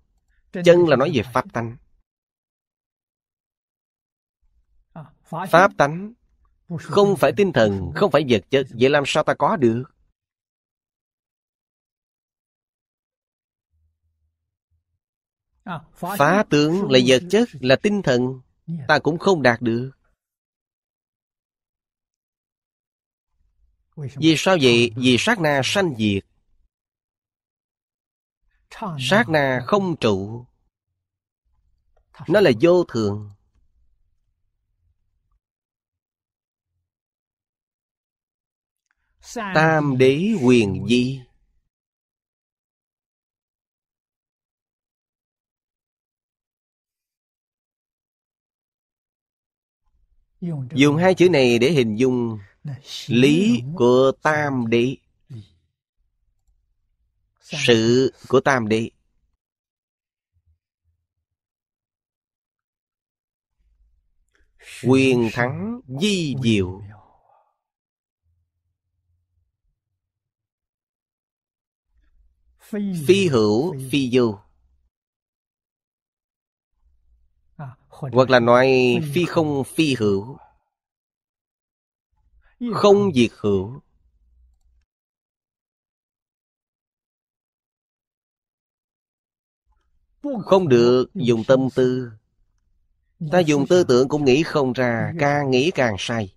chân là nói về à, pháp tánh pháp tánh không phải tinh thần không phải vật chất vậy làm sao ta có được à, phá tướng là vật chất là tinh thần ta cũng không đạt được vì sao vậy vì sát na sanh diệt sát na không trụ nó là vô thường tam đế quyền di dùng hai chữ này để hình dung lý của tam đế Dạ. sự của tam đế quyền thắng di diệu phi hữu phi vô hoặc là nói phi không phi hữu không diệt hữu Không được dùng tâm tư Ta dùng tư tưởng cũng nghĩ không ra Càng nghĩ càng sai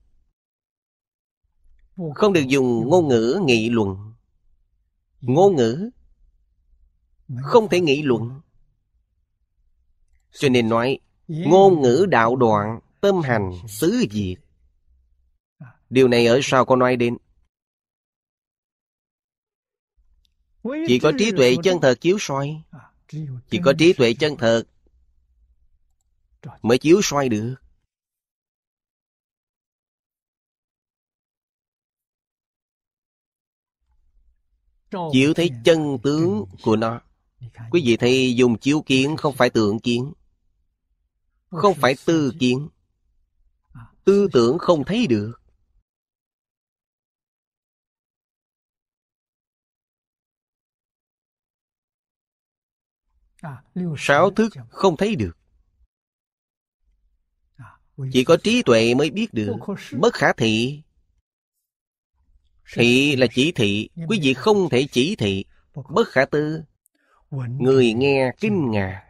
Không được dùng ngôn ngữ nghị luận Ngôn ngữ Không thể nghị luận Cho nên nói Ngôn ngữ đạo đoạn Tâm hành xứ diệt Điều này ở sau có nói đến Chỉ có trí tuệ chân thật chiếu soi chỉ có trí tuệ chân thật mới chiếu soi được chiếu thấy chân tướng của nó quý vị thấy dùng chiếu kiến không phải tưởng kiến không phải tư kiến tư tưởng không thấy được sáu thức không thấy được chỉ có trí tuệ mới biết được bất khả thị thị là chỉ thị quý vị không thể chỉ thị bất khả tư người nghe kinh ngạc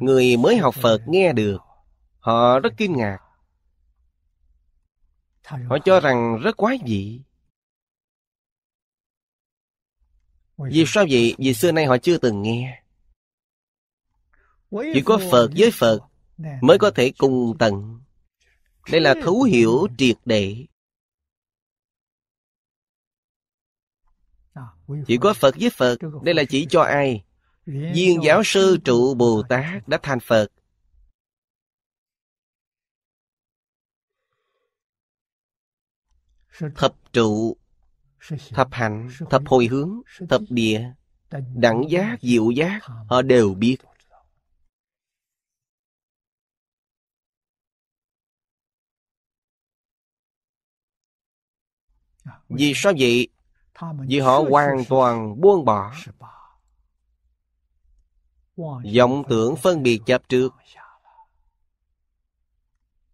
người mới học phật nghe được họ rất kinh ngạc họ cho rằng rất quái dị Vì sao vậy? Vì xưa nay họ chưa từng nghe. Chỉ có Phật với Phật mới có thể cùng tầng. Đây là thấu hiểu triệt để. Chỉ có Phật với Phật, đây là chỉ cho ai? Viên giáo sư trụ Bồ Tát đã thành Phật. Thập trụ thập hạnh thập hồi hướng thập địa đẳng giác diệu giác họ đều biết à, vì sao vậy vì họ hoàn toàn buông bỏ vọng tưởng phân biệt chập trước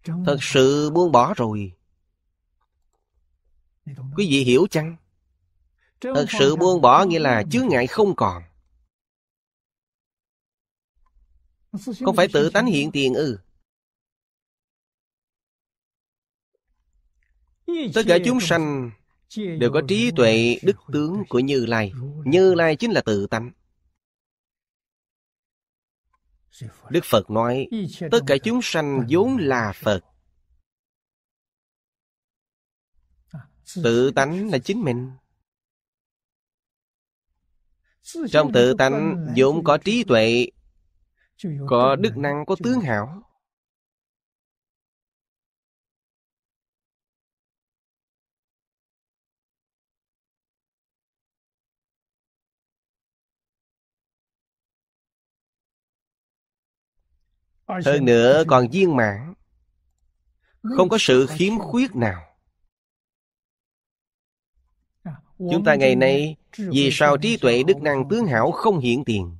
thật sự buông bỏ rồi Quý vị hiểu chăng? Thật sự buông bỏ nghĩa là chướng ngại không còn. Không phải tự tánh hiện tiền ư. Tất cả chúng sanh đều có trí tuệ đức tướng của Như Lai. Như Lai chính là tự tánh. Đức Phật nói, tất cả chúng sanh vốn là Phật. tự tánh là chính mình trong tự tánh vốn có trí tuệ có đức năng có tướng hảo hơn nữa còn viên mãn không có sự khiếm khuyết nào Chúng ta ngày nay Vì sao trí tuệ đức năng tướng hảo không hiển tiền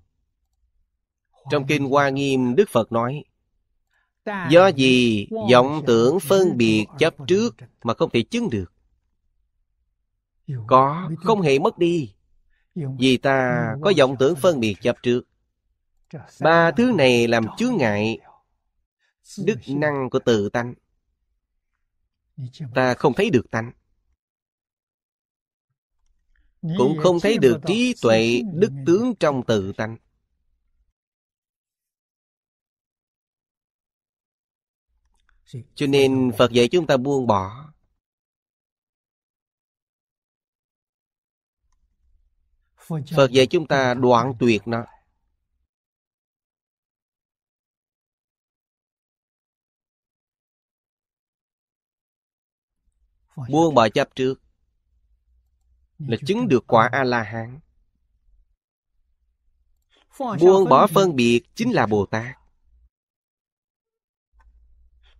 Trong Kinh Hoa Nghiêm Đức Phật nói Do gì vọng tưởng phân biệt chấp trước Mà không thể chứng được Có không hề mất đi Vì ta có vọng tưởng phân biệt chấp trước Ba thứ này làm chướng ngại Đức năng của tự tánh Ta không thấy được tánh cũng không thấy được trí tuệ đức tướng trong tự tánh cho nên phật dạy chúng ta buông bỏ vâng, phật dạy chúng ta đoạn tuyệt nó vâng, buông bỏ chấp trước là chứng được quả a la hán buông bỏ phân biệt chính là bồ tát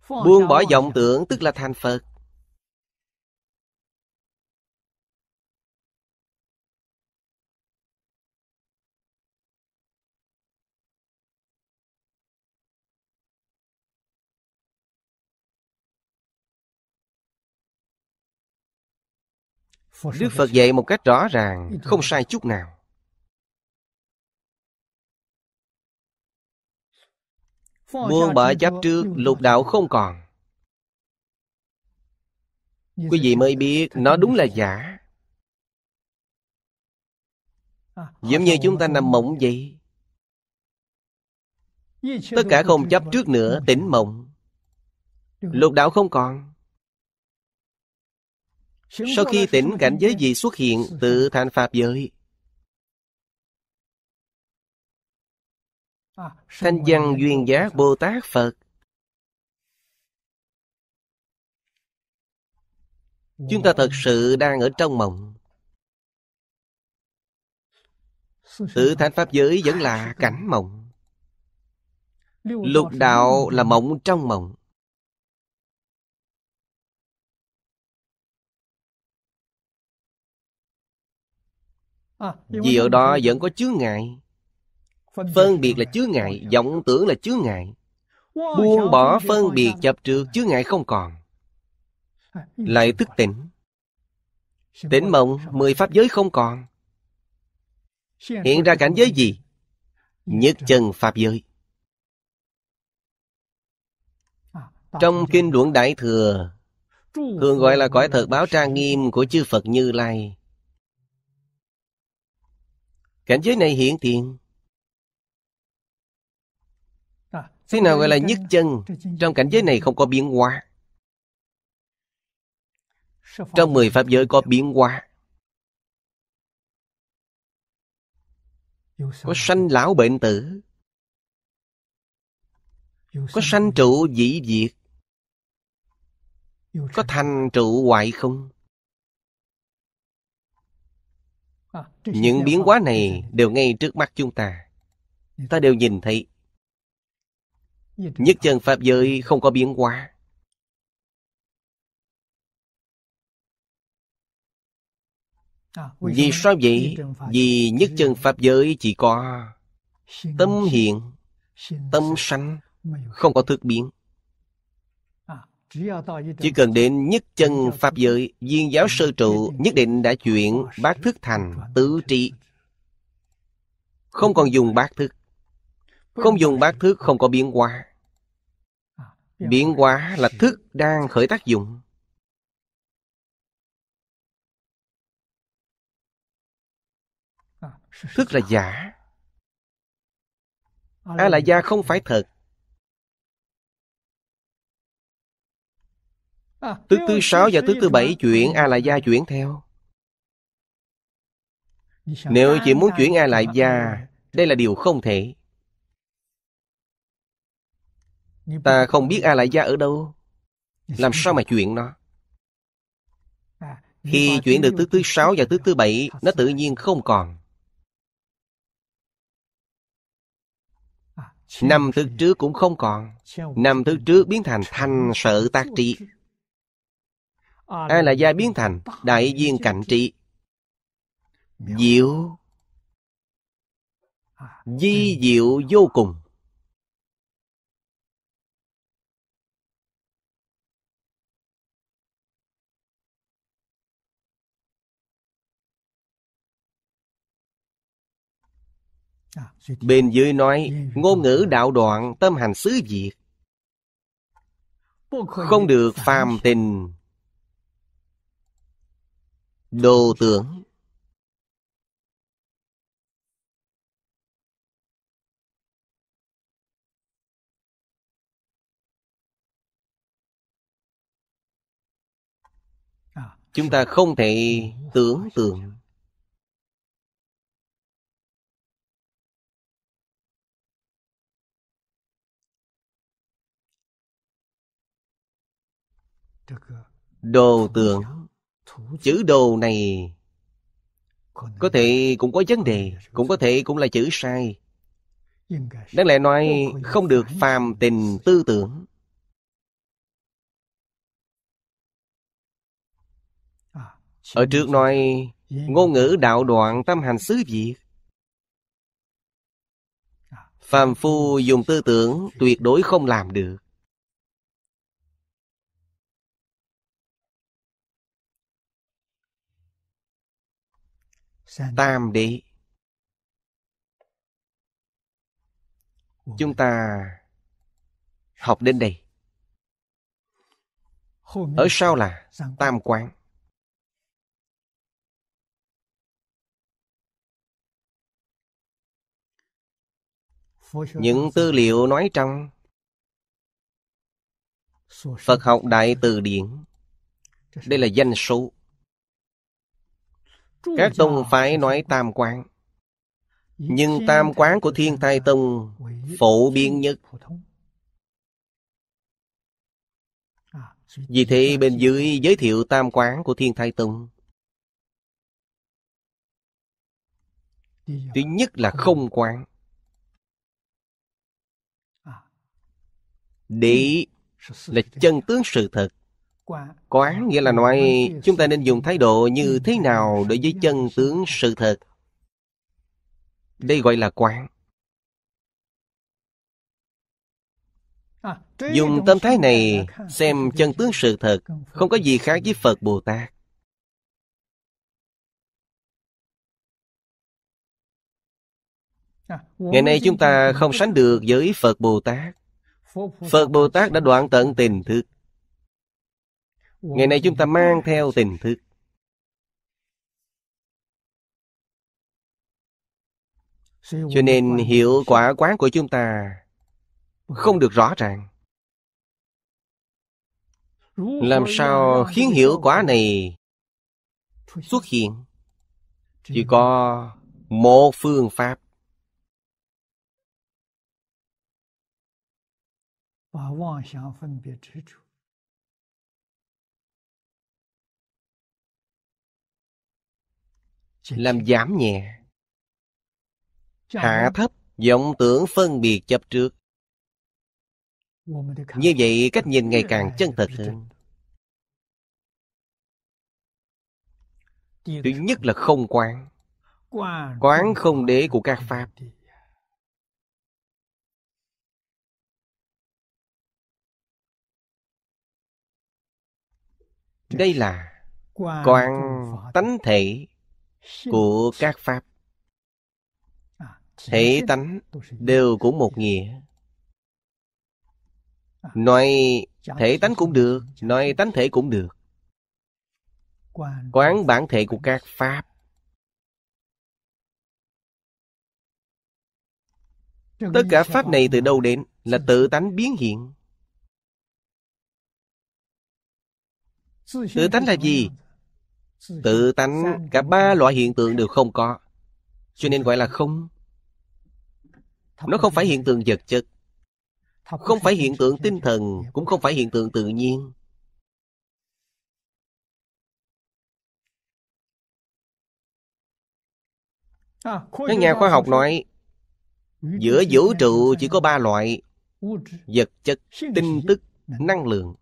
buông bỏ vọng tưởng tức là thành phật Đức Phật dạy một cách rõ ràng, không sai chút nào. Buông bỏ chấp trước, à, lục đạo không còn. Quý vị mới biết nó đúng là giả. Giống như chúng ta nằm mộng vậy. Tất cả không chấp trước nữa, tỉnh mộng. Lục đạo không còn. Sau khi tỉnh cảnh giới gì xuất hiện Tự thành Pháp giới à, Thanh văn duyên giá Bồ Tát Phật Chúng ta thật sự đang ở trong mộng Tự thành Pháp giới vẫn là cảnh mộng Lục đạo là mộng trong mộng À, Vì ở đó vẫn có chướng ngại Phân biệt là chướng ngại vọng tưởng là chướng ngại Buông bỏ phân biệt chập trượt chướng ngại không còn à, Lại thức tỉnh Tỉnh mộng mười pháp giới không còn Hiện ra cảnh giới gì? Nhất chân pháp giới à, Trong kinh luận Đại Thừa Thường gọi là cõi thật báo trang nghiêm của chư Phật Như Lai Cảnh giới này hiện tiền. À, Thế nào gọi là nhất chân? Trong cảnh giới này không có biến hóa. Trong mười pháp giới có biến hóa. Có sanh lão bệnh tử. Có sanh trụ dĩ diệt. Có thành trụ hoại không? Những biến hóa này đều ngay trước mắt chúng ta. Ta đều nhìn thấy. Nhất chân Pháp giới không có biến hóa. À, Vì sao vậy? Vì nhất chân Pháp giới chỉ có tâm hiện, tâm sanh, không có thức biến. Chỉ cần đến nhất chân Pháp giới Viên giáo sơ trụ nhất định đã chuyển Bát thức thành tứ trị Không còn dùng bát thức Không dùng bát thức không có biến hóa Biến hóa là thức đang khởi tác dụng Thức là giả A à là giả không phải thật Tứ thứ sáu và tứ thứ bảy chuyển a la gia chuyển theo nếu chỉ muốn chuyển a la gia đây là điều không thể ta không biết a la gia ở đâu làm sao mà chuyển nó à, khi chuyển được thứ thứ sáu và thứ thứ bảy nó tự nhiên không còn à, năm thứ trước cũng không còn năm thứ trước biến thành thành sợ tác trị A là gia biến thành đại viên cảnh trị. Diệu à, Di diệu vô cùng à, Bên dưới nói Ngôn ngữ đạo đoạn tâm hành xứ diệt Không được phàm tình Đồ tưởng à, Chúng ta không thể tưởng tượng Đồ tưởng. Chữ đồ này Có thể cũng có vấn đề Cũng có thể cũng là chữ sai Đáng lẽ nói không được phàm tình tư tưởng à, Ở trước nói Ngôn ngữ đạo đoạn tâm hành xứ việc à, Phàm phu dùng tư tưởng tuyệt đối không làm được tam đế chúng ta học đến đây ở sau là tam quán những tư liệu nói trong phật học đại từ điển đây là danh số các tông phái nói tam quán Nhưng tam quán của Thiên Tai Tông phổ biến nhất Vì thế bên dưới giới thiệu tam quán của Thiên Thái Tông Thứ nhất là không quán Để là chân tướng sự thật Quán nghĩa là nói chúng ta nên dùng thái độ như thế nào đối với chân tướng sự thật. Đây gọi là quán. À, dùng tâm thái này xem chân tướng sự thật không có gì khác à, với Phật Bồ Tát. Ngày nay chúng ta không sánh được với Phật Bồ Tát. Phật Bồ Tát đã đoạn tận tình thức ngày nay chúng ta mang theo tình thức cho nên hiệu quả quán của chúng ta không được rõ ràng làm sao khiến hiệu quả này xuất hiện chỉ có một phương pháp làm giảm nhẹ hạ thấp vọng tưởng phân biệt chấp trước như vậy cách nhìn ngày càng chân thật hơn thứ nhất là không quán quán không đế của các pháp đây là quán tánh thể của các pháp à, thể tánh đều cũng một nghĩa à, nói thể tánh cũng được nói tánh thể cũng được quán bản thể của các pháp tất cả pháp này từ đâu đến là tự tánh biến hiện tự tánh là gì tự tánh cả ba loại hiện tượng đều không có cho nên gọi là không nó không phải hiện tượng vật chất không phải hiện tượng tinh thần cũng không phải hiện tượng tự nhiên à, các nhà khoa học nói giữa vũ trụ chỉ có ba loại vật chất tinh tức năng lượng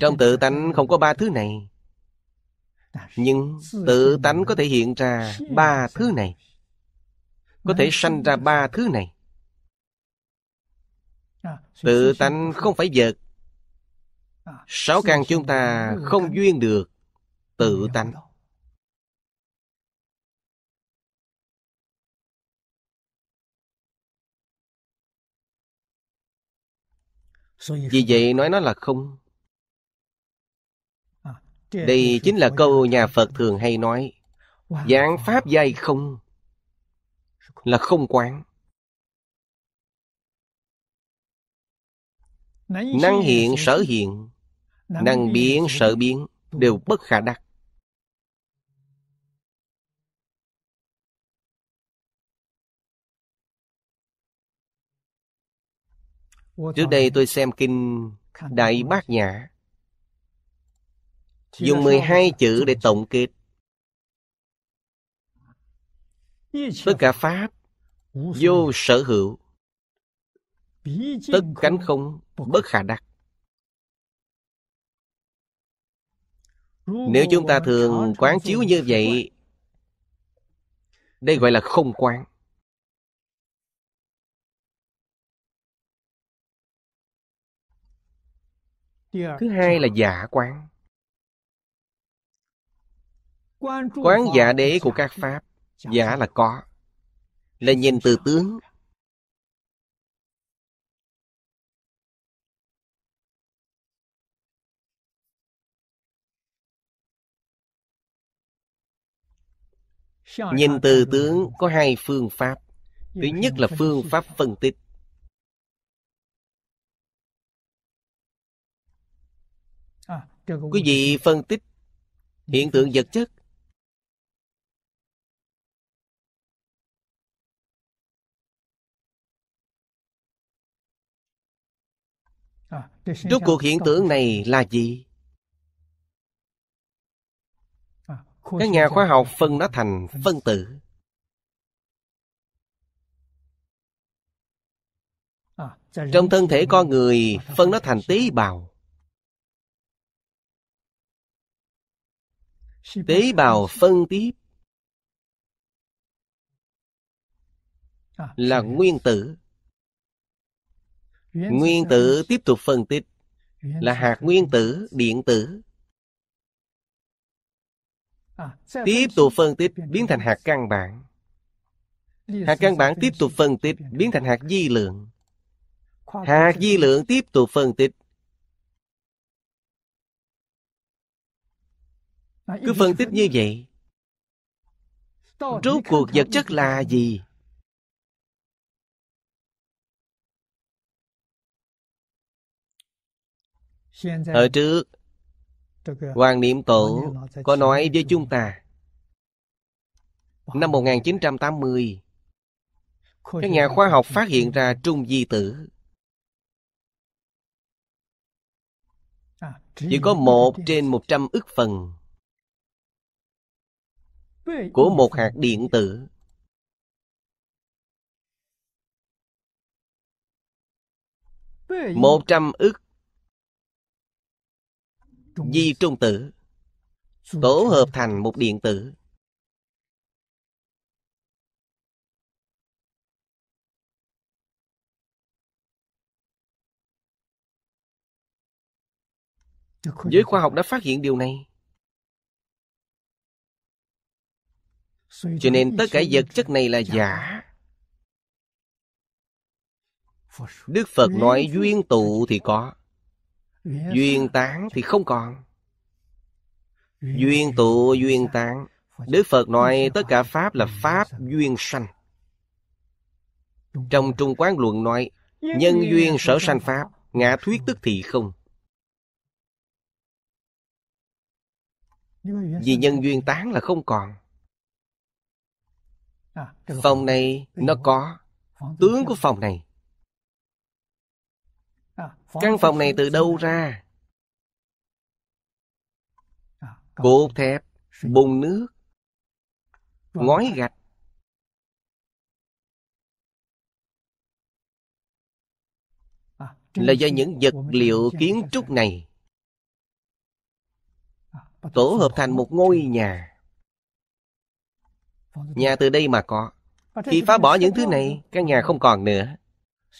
trong tự tánh không có ba thứ này nhưng tự tánh có thể hiện ra ba thứ này có thể sanh ra ba thứ này à, tự tánh không phải vật à, sáu căn chúng ta không duyên được tự tánh vì vậy nói nó là không đây chính là câu nhà Phật thường hay nói Giảng Pháp giai không Là không quán Năng hiện sở hiện Năng biến sở biến Đều bất khả đắc Trước đây tôi xem kinh Đại Bát Nhã dùng 12 chữ để tổng kết. Tất cả Pháp vô sở hữu. Tất cánh không bất khả đắc. Nếu chúng ta thường quán chiếu như vậy, đây gọi là không quán. Thứ hai là giả quán. Quán giả đế của các Pháp Giả là có Là nhìn từ tướng Nhìn từ tướng có hai phương pháp Thứ nhất là phương pháp phân tích Quý vị phân tích hiện tượng vật chất Ờ, rốt cuộc hiện tượng này là gì ờ, các nhà khoa học ờ, phân nó thành phân tử trong thân thể con người phân nó thành tế bào tế bào phân tiếp là nguyên tử Nguyên tử tiếp tục phân tích là hạt nguyên tử, điện tử. À, tiếp tục phân tích biến thành hạt căn bản. Hạt căn bản tiếp tục phân tích biến thành hạt di lượng. Hạt di lượng tiếp tục phân tích à, Cứ phân tích như vậy Rốt cuộc vật chất là gì? Ở trước, Hoàng Niệm Tổ có nói với chúng ta Năm 1980 Các nhà khoa học phát hiện ra trung di tử à, Chỉ có một trên một trăm ức phần Của một hạt điện tử Một trăm ức di trung tử tổ hợp thành một điện tử giới khoa học đã phát hiện điều này cho nên tất cả vật chất này là giả đức phật nói duyên tụ thì có duyên tán thì không còn duyên tụ duyên tán đức phật nói tất cả pháp là pháp duyên sanh trong trung quán luận nói nhân duyên sở sanh pháp ngã thuyết tức thì không vì nhân duyên tán là không còn à, phòng này nó có tướng của phòng này À, căn phòng này từ đâu ra? Cột thép, bùn nước, vâng. ngói gạch. À, là do những vật liệu kiến trúc này à, tổ hợp thành một ngôi nhà. Nhà từ đây mà có. Khi phá bỏ những thứ này, căn nhà không còn nữa.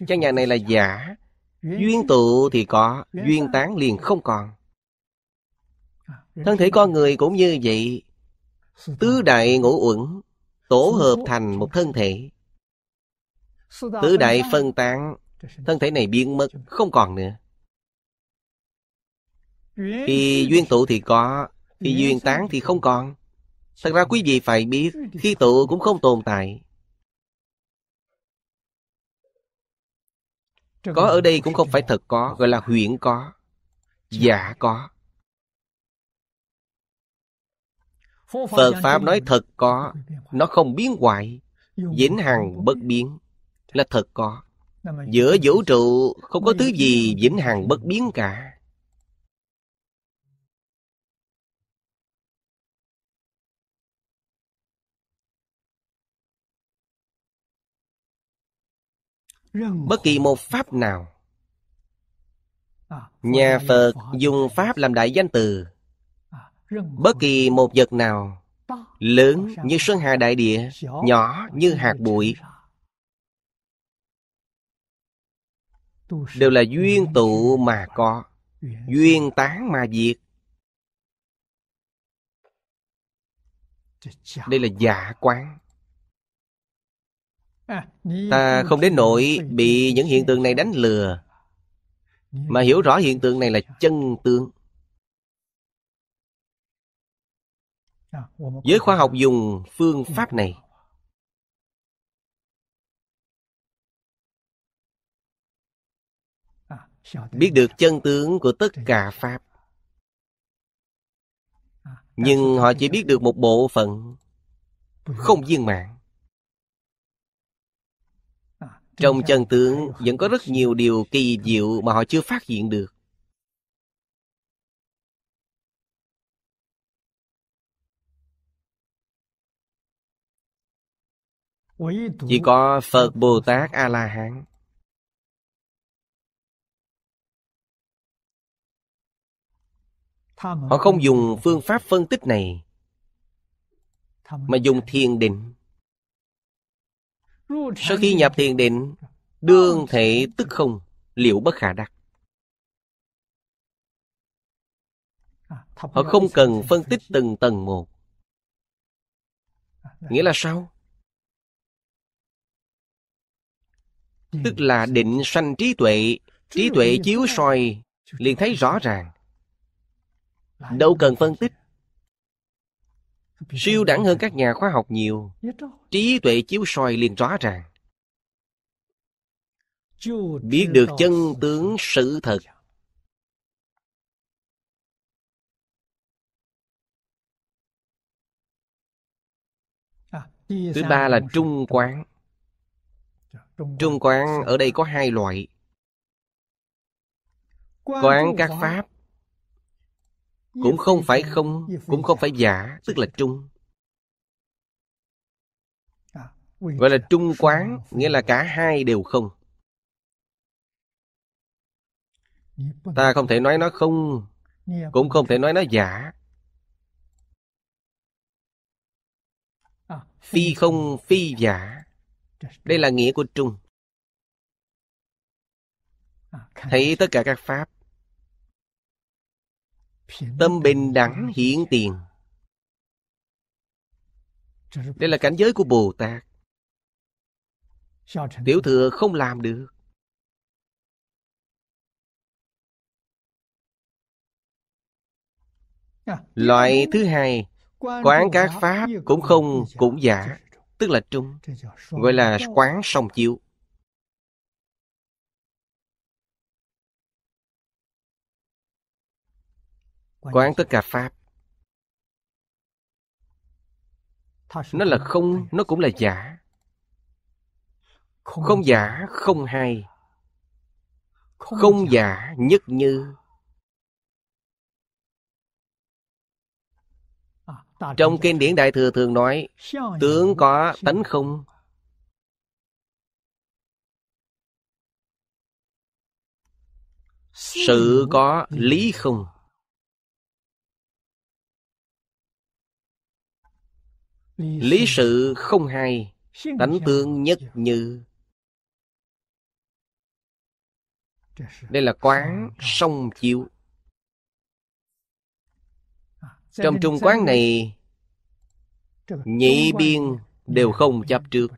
Căn nhà này là giả, Duyên tụ thì có Duyên tán liền không còn à, Thân thể con người cũng như vậy Tứ đại ngũ uẩn Tổ hợp thành một thân thể Tứ đại phân tán Thân thể này biến mất Không còn nữa Khi duyên tụ thì có Khi duyên tán thì không còn Thật ra quý vị phải biết Khi tụ cũng không tồn tại có ở đây cũng không phải thật có gọi là huyễn có giả có phật pháp nói thật có nó không biến hoại vĩnh hằng bất biến là thật có giữa vũ trụ không có thứ gì vĩnh hằng bất biến cả bất kỳ một pháp nào à, nhà phật dùng pháp làm đại danh từ à, bất kỳ một vật nào lớn như sơn hà đại địa nhỏ như hạt bụi đều là duyên tụ mà có duyên tán mà diệt đây là giả quán ta không đến nỗi bị những hiện tượng này đánh lừa mà hiểu rõ hiện tượng này là chân tướng giới khoa học dùng phương pháp này biết được chân tướng của tất cả pháp nhưng họ chỉ biết được một bộ phận không viên mạng trong chân tướng vẫn có rất nhiều điều kỳ diệu mà họ chưa phát hiện được. Chỉ có Phật Bồ Tát A-La-Hán Họ không dùng phương pháp phân tích này Mà dùng thiền định sau khi nhập thiền định, đương thể tức không, liệu bất khả đắc. Họ không cần phân tích từng tầng một. Nghĩa là sao? Tức là định sanh trí tuệ, trí tuệ chiếu soi liền thấy rõ ràng. Đâu cần phân tích siêu đẳng hơn các nhà khoa học nhiều trí tuệ chiếu soi liền rõ ràng biết được chân tướng sự thật à, thứ ba là trung quán dạ, trung quán ở đây có hai loại quán các pháp cũng không phải không cũng không phải giả tức là trung à, gọi là trung quán nghĩa là cả hai đều không ta không thể nói nó không cũng không thể nói nó giả à, phi không phi giả đây là nghĩa của trung à, thấy tất cả các pháp Tâm bình đẳng hiện tiền Đây là cảnh giới của Bồ Tát Tiểu thừa không làm được à, Loại thứ hai Quán các pháp cũng không cũng giả Tức là trung Gọi là quán song chiếu quán tất cả pháp nó là không nó cũng là giả không giả không hay, không giả nhất như à, trong kinh điển đại thừa thường nói tướng có tánh không sự có lý không lý sự không hai tánh tướng nhất như đây là quán sông chiếu trong trung quán này nhị biên đều không chấp trước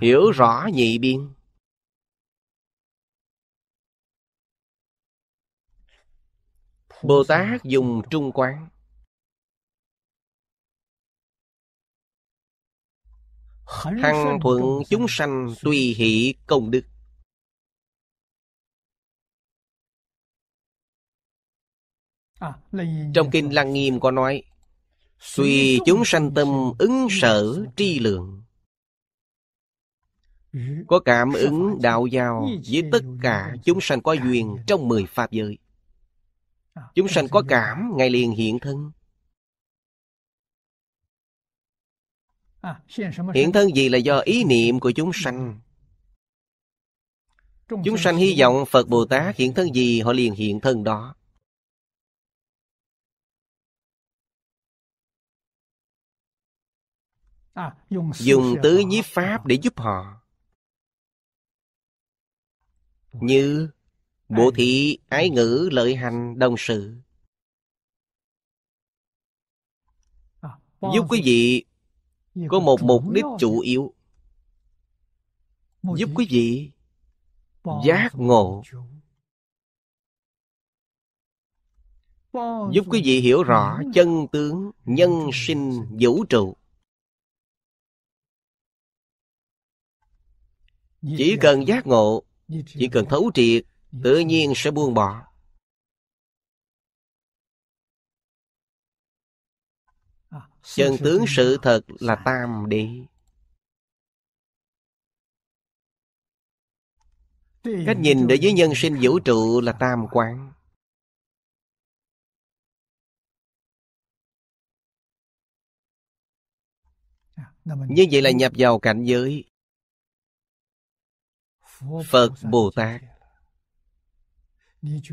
hiểu rõ nhị biên Bồ Tát dùng trung quán Hằng thuận chúng sanh tùy hỷ công đức Trong Kinh Lăng Nghiêm có nói Tùy chúng sanh tâm ứng sở tri lượng Có cảm ứng đạo giao với tất cả chúng sanh có duyên trong mười Pháp giới Chúng sanh có cảm, ngay liền hiện thân. Hiện thân gì là do ý niệm của chúng sanh. Chúng sanh hy vọng Phật Bồ Tát hiện thân gì họ liền hiện thân đó. Dùng tứ nhiếp pháp để giúp họ. Như Bố thí ái ngữ lợi hành đồng sự à, Giúp quý vị có một mục đích chủ yếu Giúp quý vị giác ngộ Giúp quý vị hiểu rõ chân tướng nhân sinh vũ trụ Chỉ cần giác ngộ Chỉ cần thấu triệt tự nhiên sẽ buông bỏ à, chân tướng sự thật là tam đi cách nhìn đối với nhân sinh vũ trụ là tam quán à, như vậy là nhập vào cảnh giới phật bồ tát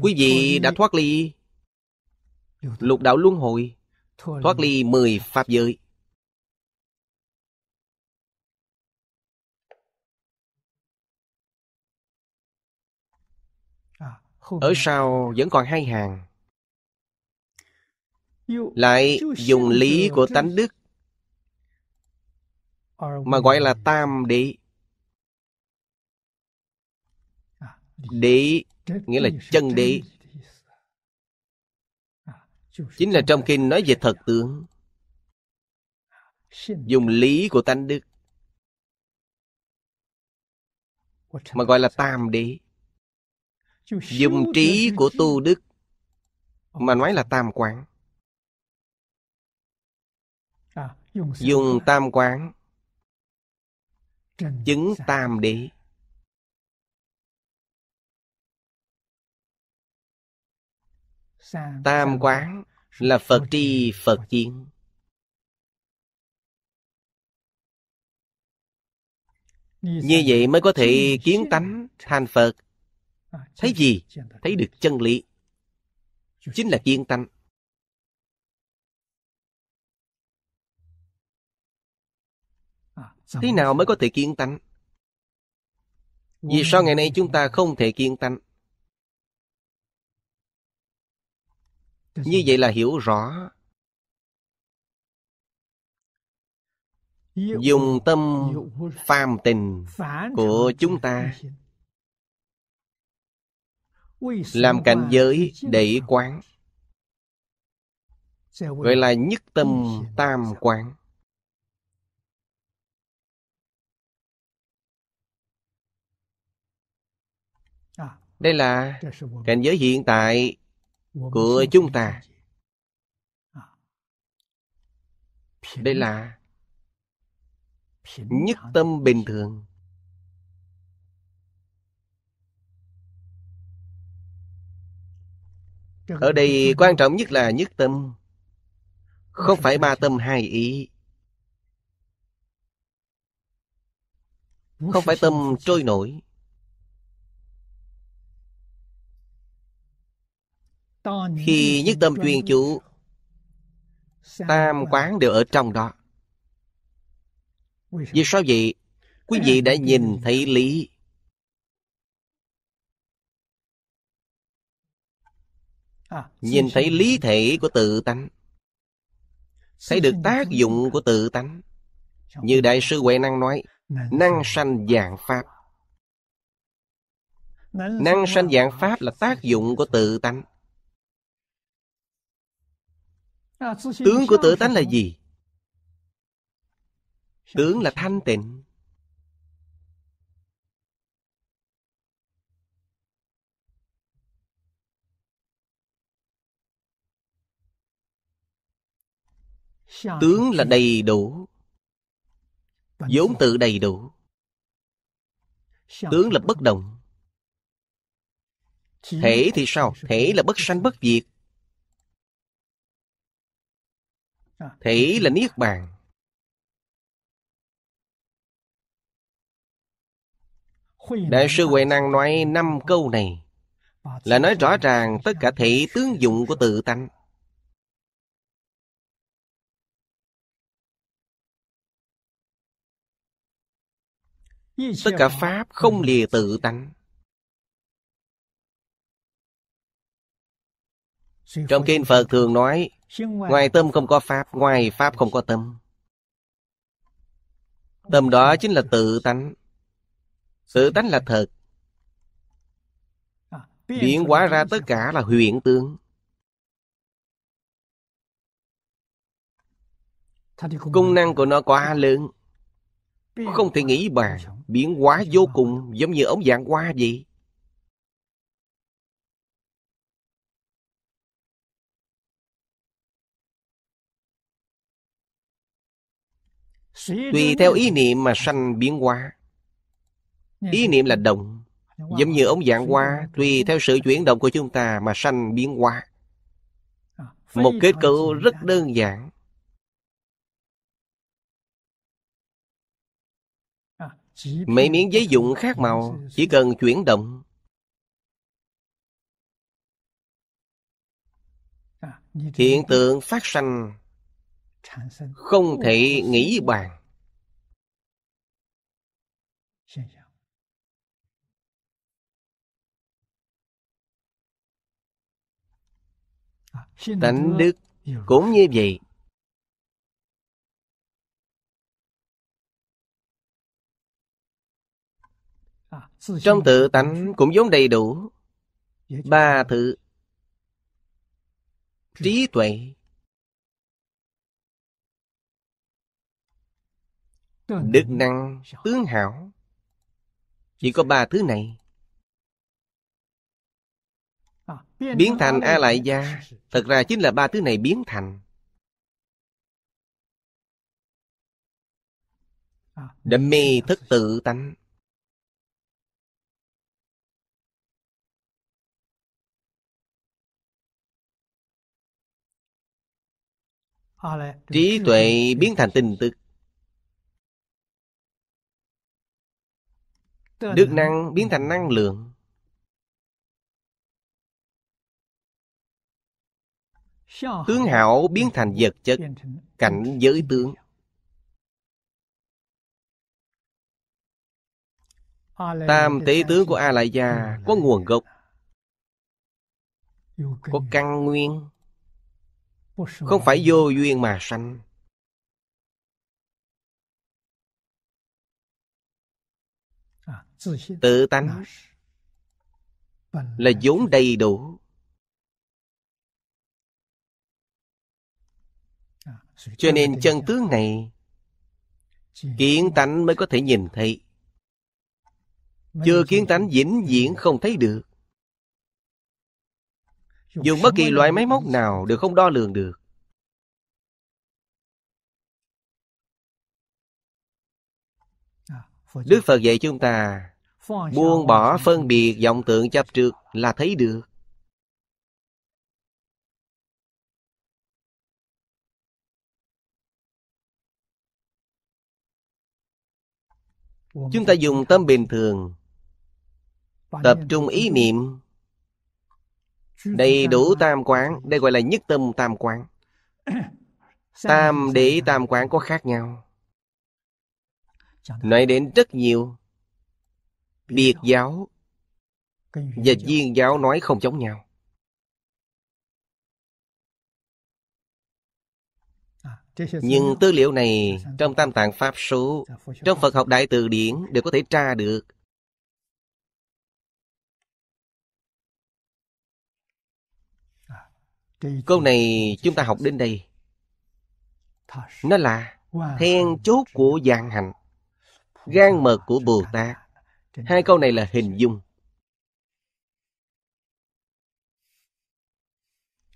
quý vị đã thoát ly lục đạo luân hồi thoát ly mười pháp giới à, ở sau vẫn còn hai hàng lại dùng lý của tánh đức mà gọi là tam đế à, đế nghĩa là chân đi chính là trong kinh nói về thật tướng dùng lý của tánh đức mà gọi là tam đế dùng trí của tu đức mà nói là tam quán dùng tam quán chứng tam đế Tam quán là Phật tri Phật kiến. Như vậy mới có thể kiến tánh thành Phật. À, Thấy gì? Thấy được chân lý. Chính là kiến tánh. À, Thế nào mới có thể kiến tánh? Vì sao ngày nay chúng ta không thể kiên tánh? Như vậy là hiểu rõ. Dùng tâm phàm tình của chúng ta làm cảnh giới để quán. Gọi là nhất tâm tam quán. À. Đây là cảnh giới hiện tại của chúng ta à. đây là nhất tâm bình thường ở đây quan trọng nhất là nhất tâm không phải ba tâm hai ý không phải tâm trôi nổi Khi nhất tâm chuyên chú Tam quán đều ở trong đó Vì sao vậy? Quý vị đã nhìn thấy lý Nhìn thấy lý thể của tự tánh Thấy được tác dụng của tự tánh Như Đại sư Huệ Năng nói Năng sanh dạng Pháp Năng sanh dạng Pháp là tác dụng của tự tánh À, Tướng của tự tánh là gì? Tướng là thanh tịnh. Tướng là đầy đủ. vốn tự đầy đủ. Tướng là bất động. Thể thì sao? Thể là bất sanh bất diệt. Ờ. Thể là Niết Bàn. Đại sư Huệ Năng nói năm câu này là nói rõ ràng tất cả thể tướng dụng của tự tánh. Tất cả Pháp không lìa tự tánh. Trong kinh Phật thường nói Ngoài tâm không có pháp, ngoài pháp không có tâm. Tâm đó chính là tự tánh. Tự tánh là thật. À, biến hóa ra tất cả là huyện tướng. Công năng của nó quá lớn. Không thể nghĩ bàn, biến hóa vô cùng giống như ống dạng hoa vậy. tùy theo ý niệm mà sanh biến hóa dạ. ý niệm là động dạ, giống như ống dạng hoa tùy theo sự chuyển động của chúng ta mà sanh biến hóa à, một kết cấu rất đơn giản à, mấy miếng giấy dụng khác màu chỉ cần chuyển động à, hiện tượng phát sanh không thể nghĩ bàn tánh đức cũng như vậy trong tự tánh cũng vốn đầy đủ ba thứ trí tuệ đức năng tướng hảo chỉ có ba thứ này biến thành a lại gia thật ra chính là ba thứ này biến thành đã mê thất tự tánh trí tuệ biến thành tình tức Đức năng biến thành năng lượng. Tướng hảo biến thành vật chất, cảnh giới tướng. Tam tế tướng của a La gia có nguồn gốc, có căn nguyên, không phải vô duyên mà sanh. tự tánh là vốn đầy đủ cho nên chân tướng này kiến tánh mới có thể nhìn thấy chưa kiến tánh vĩnh viễn không thấy được dùng bất kỳ loại máy móc nào đều không đo lường được đức phật dạy chúng ta Buông bỏ phân biệt vọng tượng chấp trước là thấy được Chúng ta dùng tâm bình thường Tập trung ý niệm Đầy đủ tam quán Đây gọi là nhất tâm tam quán Tam để tam quán có khác nhau Nói đến rất nhiều biệt giáo và viên giáo nói không giống nhau à, nhưng tư liệu này trong tam tạng pháp số dạ, trong phật học đại từ điển đều có thể tra được à, câu này chúng ta học đến đây nó là then chốt của dạng hạnh gan mật của bồ tát Hai câu này là hình dung.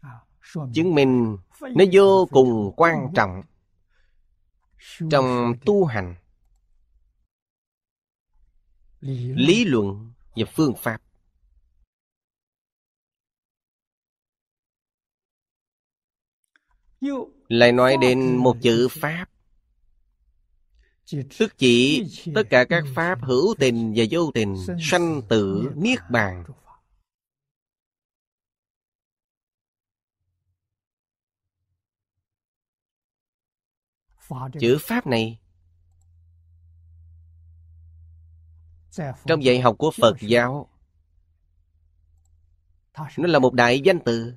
À, Chứng minh nó vô cùng quan trọng trong tu hành lý luận và phương pháp lại nói đến một chữ pháp tức chỉ tất cả các pháp hữu tình và vô tình sanh tử niết bàn chữ pháp này trong dạy học của phật giáo nó là một đại danh từ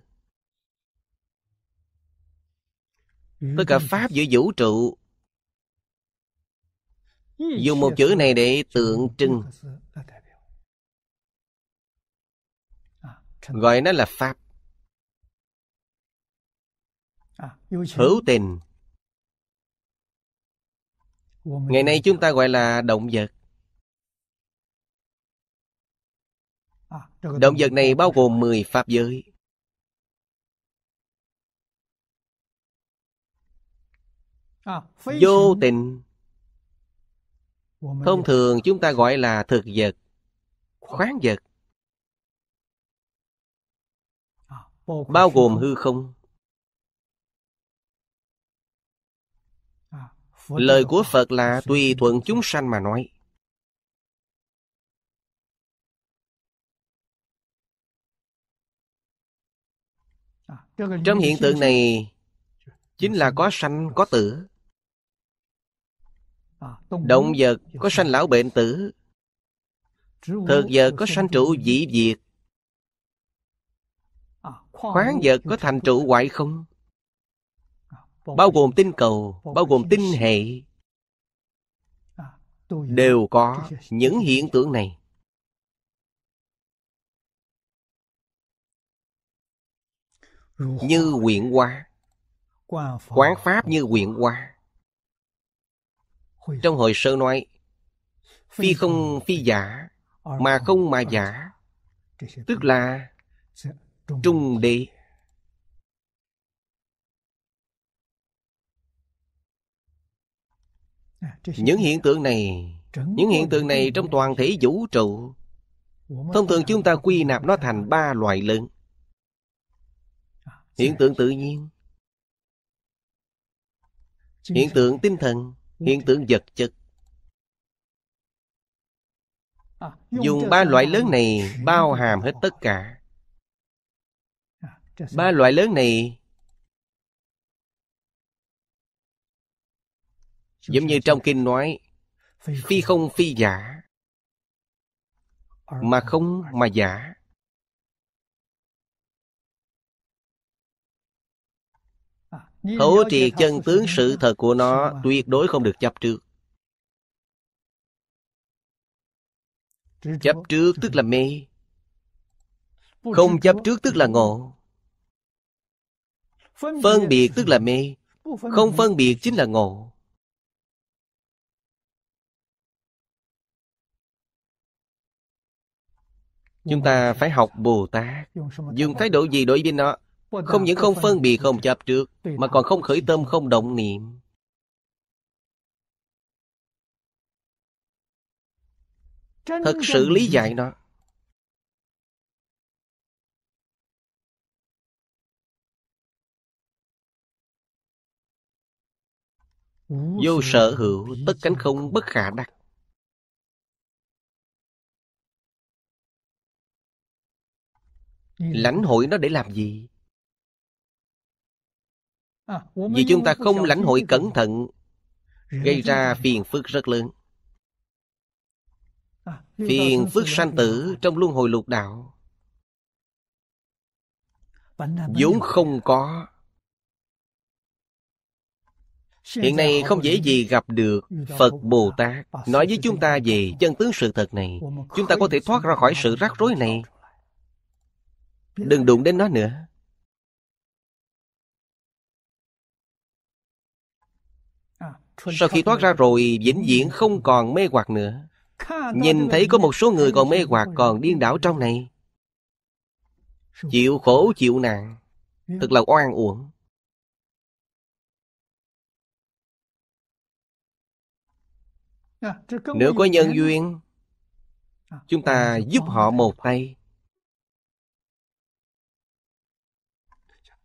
tất cả pháp giữa vũ trụ dùng một chữ này để tượng trưng gọi nó là pháp hữu tình ngày nay chúng ta gọi là động vật à, động vật này bao gồm 10 pháp giới à, vô tình Thông thường chúng ta gọi là thực vật, khoáng vật, à, bao gồm hư không. Lời à, của Phật là tùy thuận chúng sanh mà nói. À, Trong hiện tượng này chính là có sanh có tử. À, Động vật có sanh lão bệnh tử Thực vật có sanh à, trụ dị diệt Khoáng vật có thành trụ hoại không à, Bao gồm tinh cầu Bao gồm tinh hệ Đều có những hiện tượng này Như quyện hoa Quán pháp như quyện hoa trong hồi sơ nói Phi không phi giả Mà không mà giả Tức là Trung đế à, Những hiện tượng này Những hiện tượng này trong toàn thể vũ trụ Thông thường chúng ta quy nạp nó thành ba loại lớn à, Hiện tượng tự nhiên Hiện tượng tinh thần hiện tượng vật chất à, dùng ba loại à, lớn này bao hàm hết tất cả ba loại lớn này giống như trong kinh nói phi không phi giả mà không mà giả thấu triệt chân tướng sự thật của nó tuyệt đối không được chấp trước chấp trước tức là mê không chấp trước tức là ngộ phân biệt tức là mê không phân biệt chính là ngộ chúng ta phải học bồ tát dùng thái độ gì đối với nó không những không phân biệt không chấp trước Mà còn không khởi tâm không động niệm Thật sự lý giải nó Vô sở hữu tất cánh không bất khả đắc Lãnh hội nó để làm gì? À, vì chúng ta không lãnh hội cẩn thận gây ra phiền phức rất lớn à, phiền phức sanh tử trong luân hồi lục đạo vốn không có hiện nay không dễ gì gặp được phật bồ tát nói với chúng ta về chân tướng sự thật này chúng ta có thể thoát ra khỏi sự rắc rối này đừng đụng đến nó nữa Sau khi thoát ra rồi vĩnh viễn không còn mê hoặc nữa Nhìn thấy có một số người còn mê hoặc còn điên đảo trong này Chịu khổ chịu nạn Thật là oan uổng à, Nếu có nhân duyên à, Chúng ta giúp họ một tay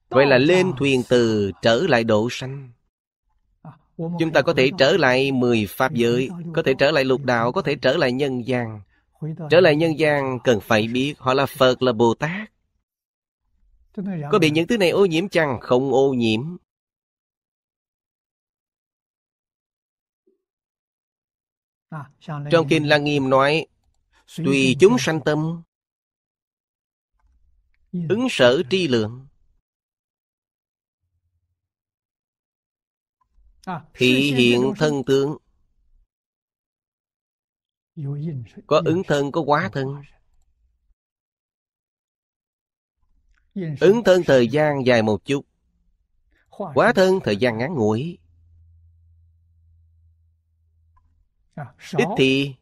Vậy là lên thuyền từ trở lại độ sanh Chúng ta có thể trở lại mười pháp giới, có thể trở lại lục đạo, có thể trở lại nhân gian. Trở lại nhân gian cần phải biết họ là Phật, là Bồ Tát. Có bị những thứ này ô nhiễm chăng? Không ô nhiễm. À, Trong Kinh Lăng Nghiêm nói, Tùy chúng sanh tâm, ứng sở tri lượng. thị hiện thân tướng có ứng thân có quá thân ứng thân thời gian dài một chút quá thân thời gian ngắn ngủi ít thì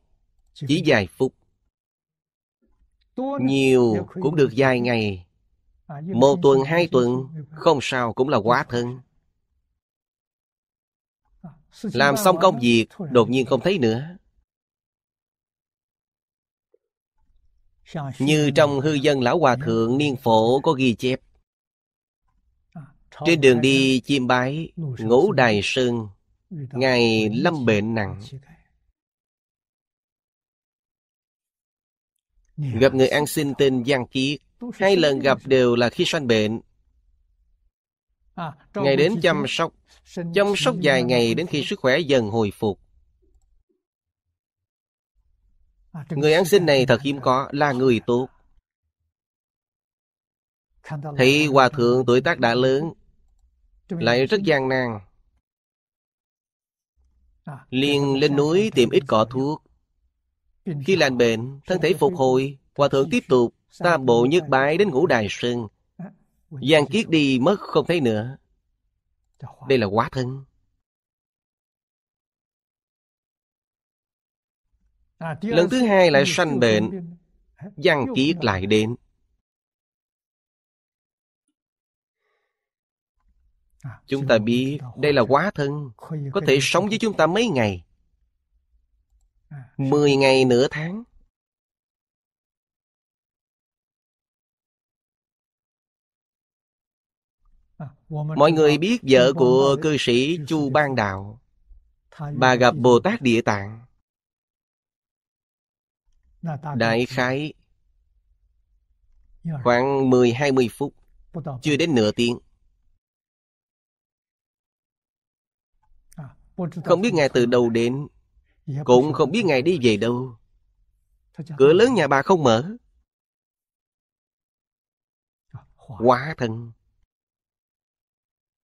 chỉ vài phút nhiều cũng được vài ngày một tuần hai tuần không sao cũng là quá thân làm xong công việc Đột nhiên không thấy nữa Như trong hư dân Lão Hòa Thượng Niên Phổ có ghi chép Trên đường đi chim bái Ngũ Đài Sơn ngày lâm bệnh nặng Gặp người ăn xin tên Giang Kiết Hai lần gặp đều là khi sanh bệnh À, Ngài đến chăm sóc, chăm sóc dài ngày đến khi sức khỏe dần hồi phục. À, người ăn xin này thật hiếm có, là người tốt. Thấy Hòa Thượng tuổi tác đã lớn, lại rất gian nan. À, liền lên núi tìm ít cỏ thuốc. Khi lành bệnh, thân thể phục hồi, Hòa Thượng tiếp tục tam bộ nhất bái đến ngũ đài sơn Giang kiết đi mất không thấy nữa Đây là quá thân à, Lần thứ hai lại sanh bệnh Giang kiết lại đến à, Chúng ta biết đây là quá thân Có thể sống với chúng ta mấy ngày à, Mười ngày nửa tháng mọi người biết vợ của cư sĩ chu ban đạo bà gặp bồ tát địa tạng đại khái khoảng 10-20 phút, chưa đến nửa tiếng. Không biết Ngài từ đâu đến, cũng không biết Ngài đi về đâu. Cửa lớn nhà bà không mở. Quá thân.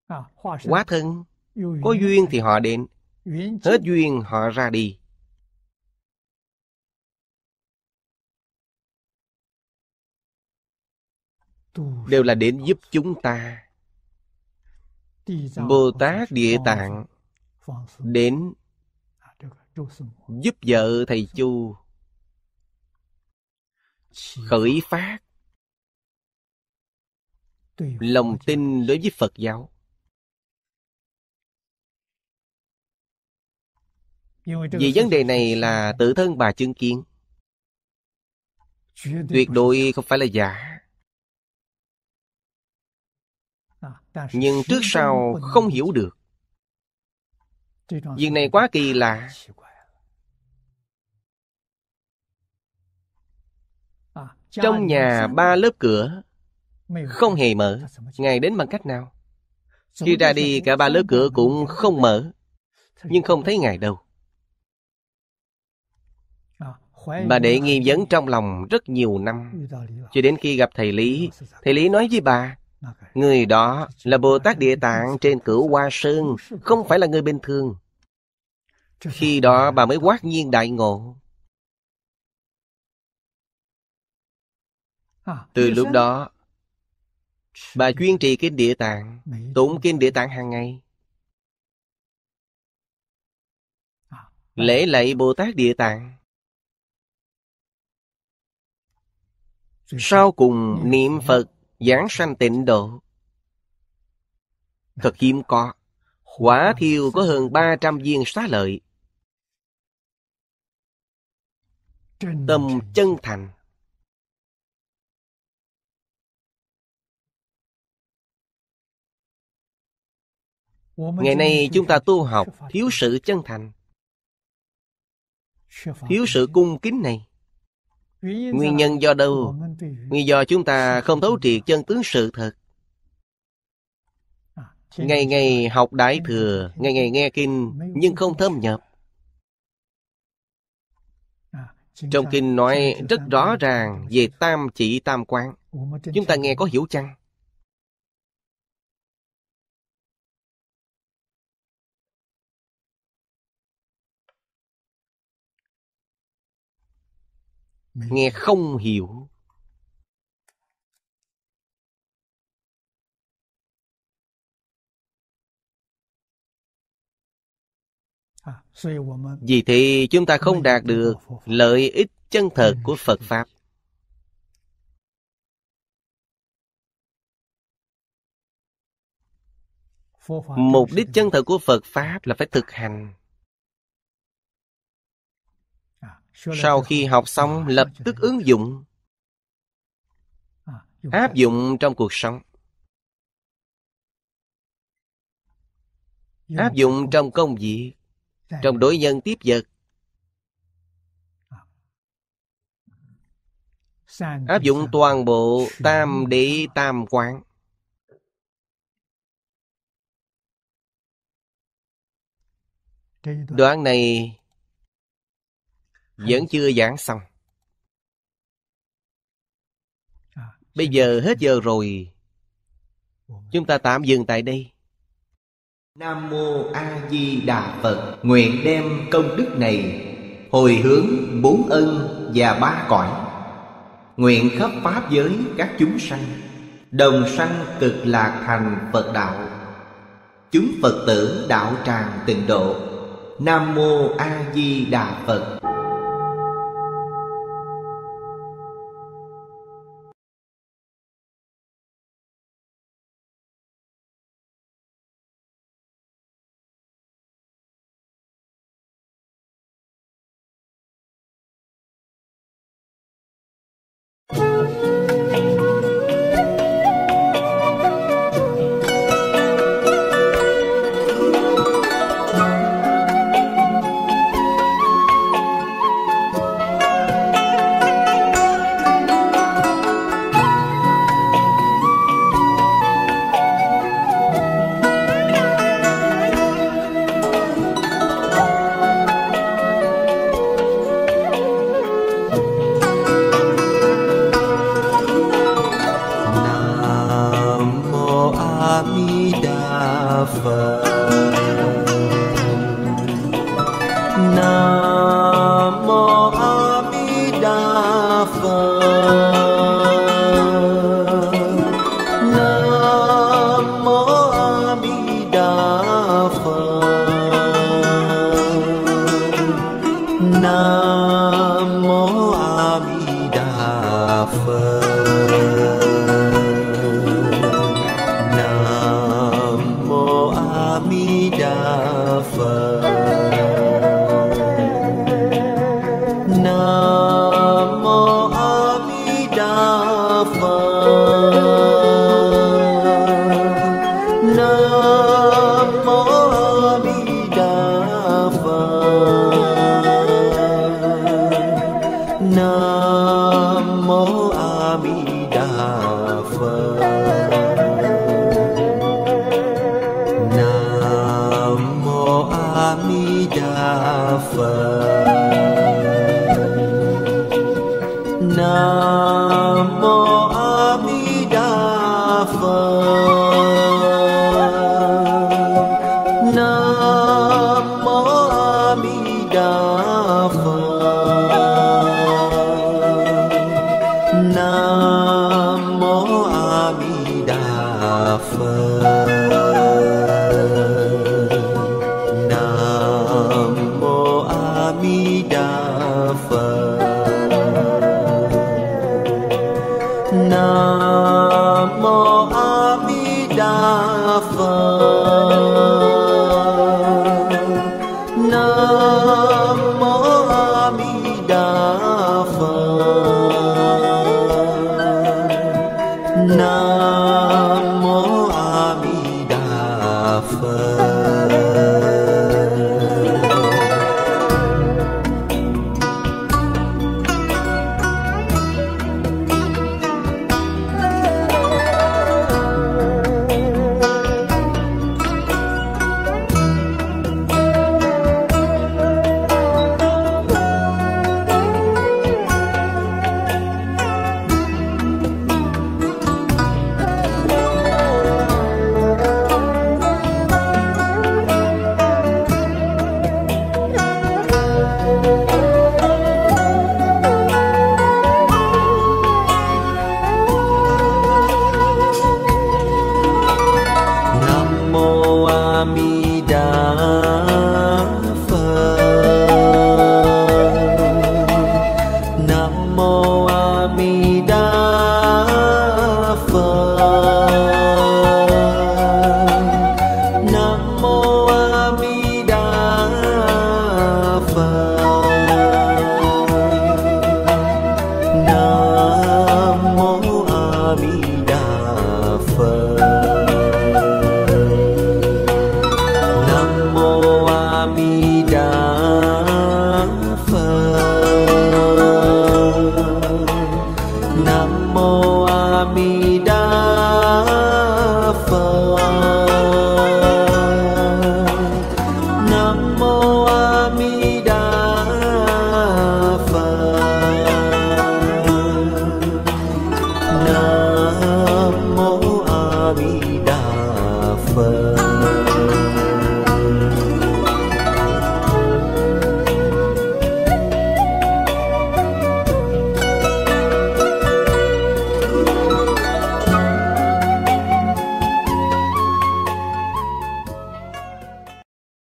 À, quá thân có duyên thì họ đến hết duyên họ ra đi đều là đến giúp chúng ta bồ tát địa tạng đến à, giúp vợ thầy chu khởi phát lòng tin đối với phật giáo Vì vấn đề này là tự thân bà chứng kiến Tuyệt đối không phải là giả Nhưng trước sau không hiểu được Việc này quá kỳ lạ Trong nhà ba lớp cửa Không hề mở Ngài đến bằng cách nào Khi ra đi cả ba lớp cửa cũng không mở Nhưng không thấy Ngài đâu Bà để nghi vấn trong lòng rất nhiều năm Cho đến khi gặp thầy Lý Thầy Lý nói với bà Người đó là Bồ Tát Địa Tạng trên cửu Hoa Sơn Không phải là người bình thường Khi à, đó bà mới quát nhiên đại ngộ Từ lúc đó Bà chuyên trì kinh địa tạng Tụng kinh địa tạng hàng ngày à, Lễ lạy Bồ Tát địa tạng sau cùng niệm phật giảng sanh tịnh độ thật hiếm có quả thiêu có hơn 300 viên xá lợi tâm chân thành ngày nay chúng ta tu học thiếu sự chân thành thiếu sự cung kính này Nguyên nhân do đâu? Nguyên do chúng ta không thấu triệt chân tướng sự thật. À, ngày ngày học Đại Thừa, ngày ngày nghe kinh, nhưng không thâm nhập. À, Trong kinh nói rất rõ ràng về tam chỉ tam quán. Chúng ta nghe có hiểu chăng? nghe không hiểu à, vì thì chúng ta không đạt được lợi ích chân thật của phật pháp mục đích chân thật của phật pháp là phải thực hành sau khi học xong lập tức ứng dụng áp dụng trong cuộc sống áp dụng trong công việc trong đối nhân tiếp vật áp dụng toàn bộ tam đế tam quán đoạn này vẫn chưa giảng xong à, Bây giờ hết giờ rồi Chúng ta tạm dừng tại đây Nam Mô A Di Đà Phật Nguyện đem công đức này Hồi hướng bốn ân và ba cõi Nguyện khắp pháp giới các chúng sanh Đồng sanh cực lạc thành Phật đạo Chúng Phật tử đạo tràng tịnh độ Nam Mô A Di Đà Phật Thank you.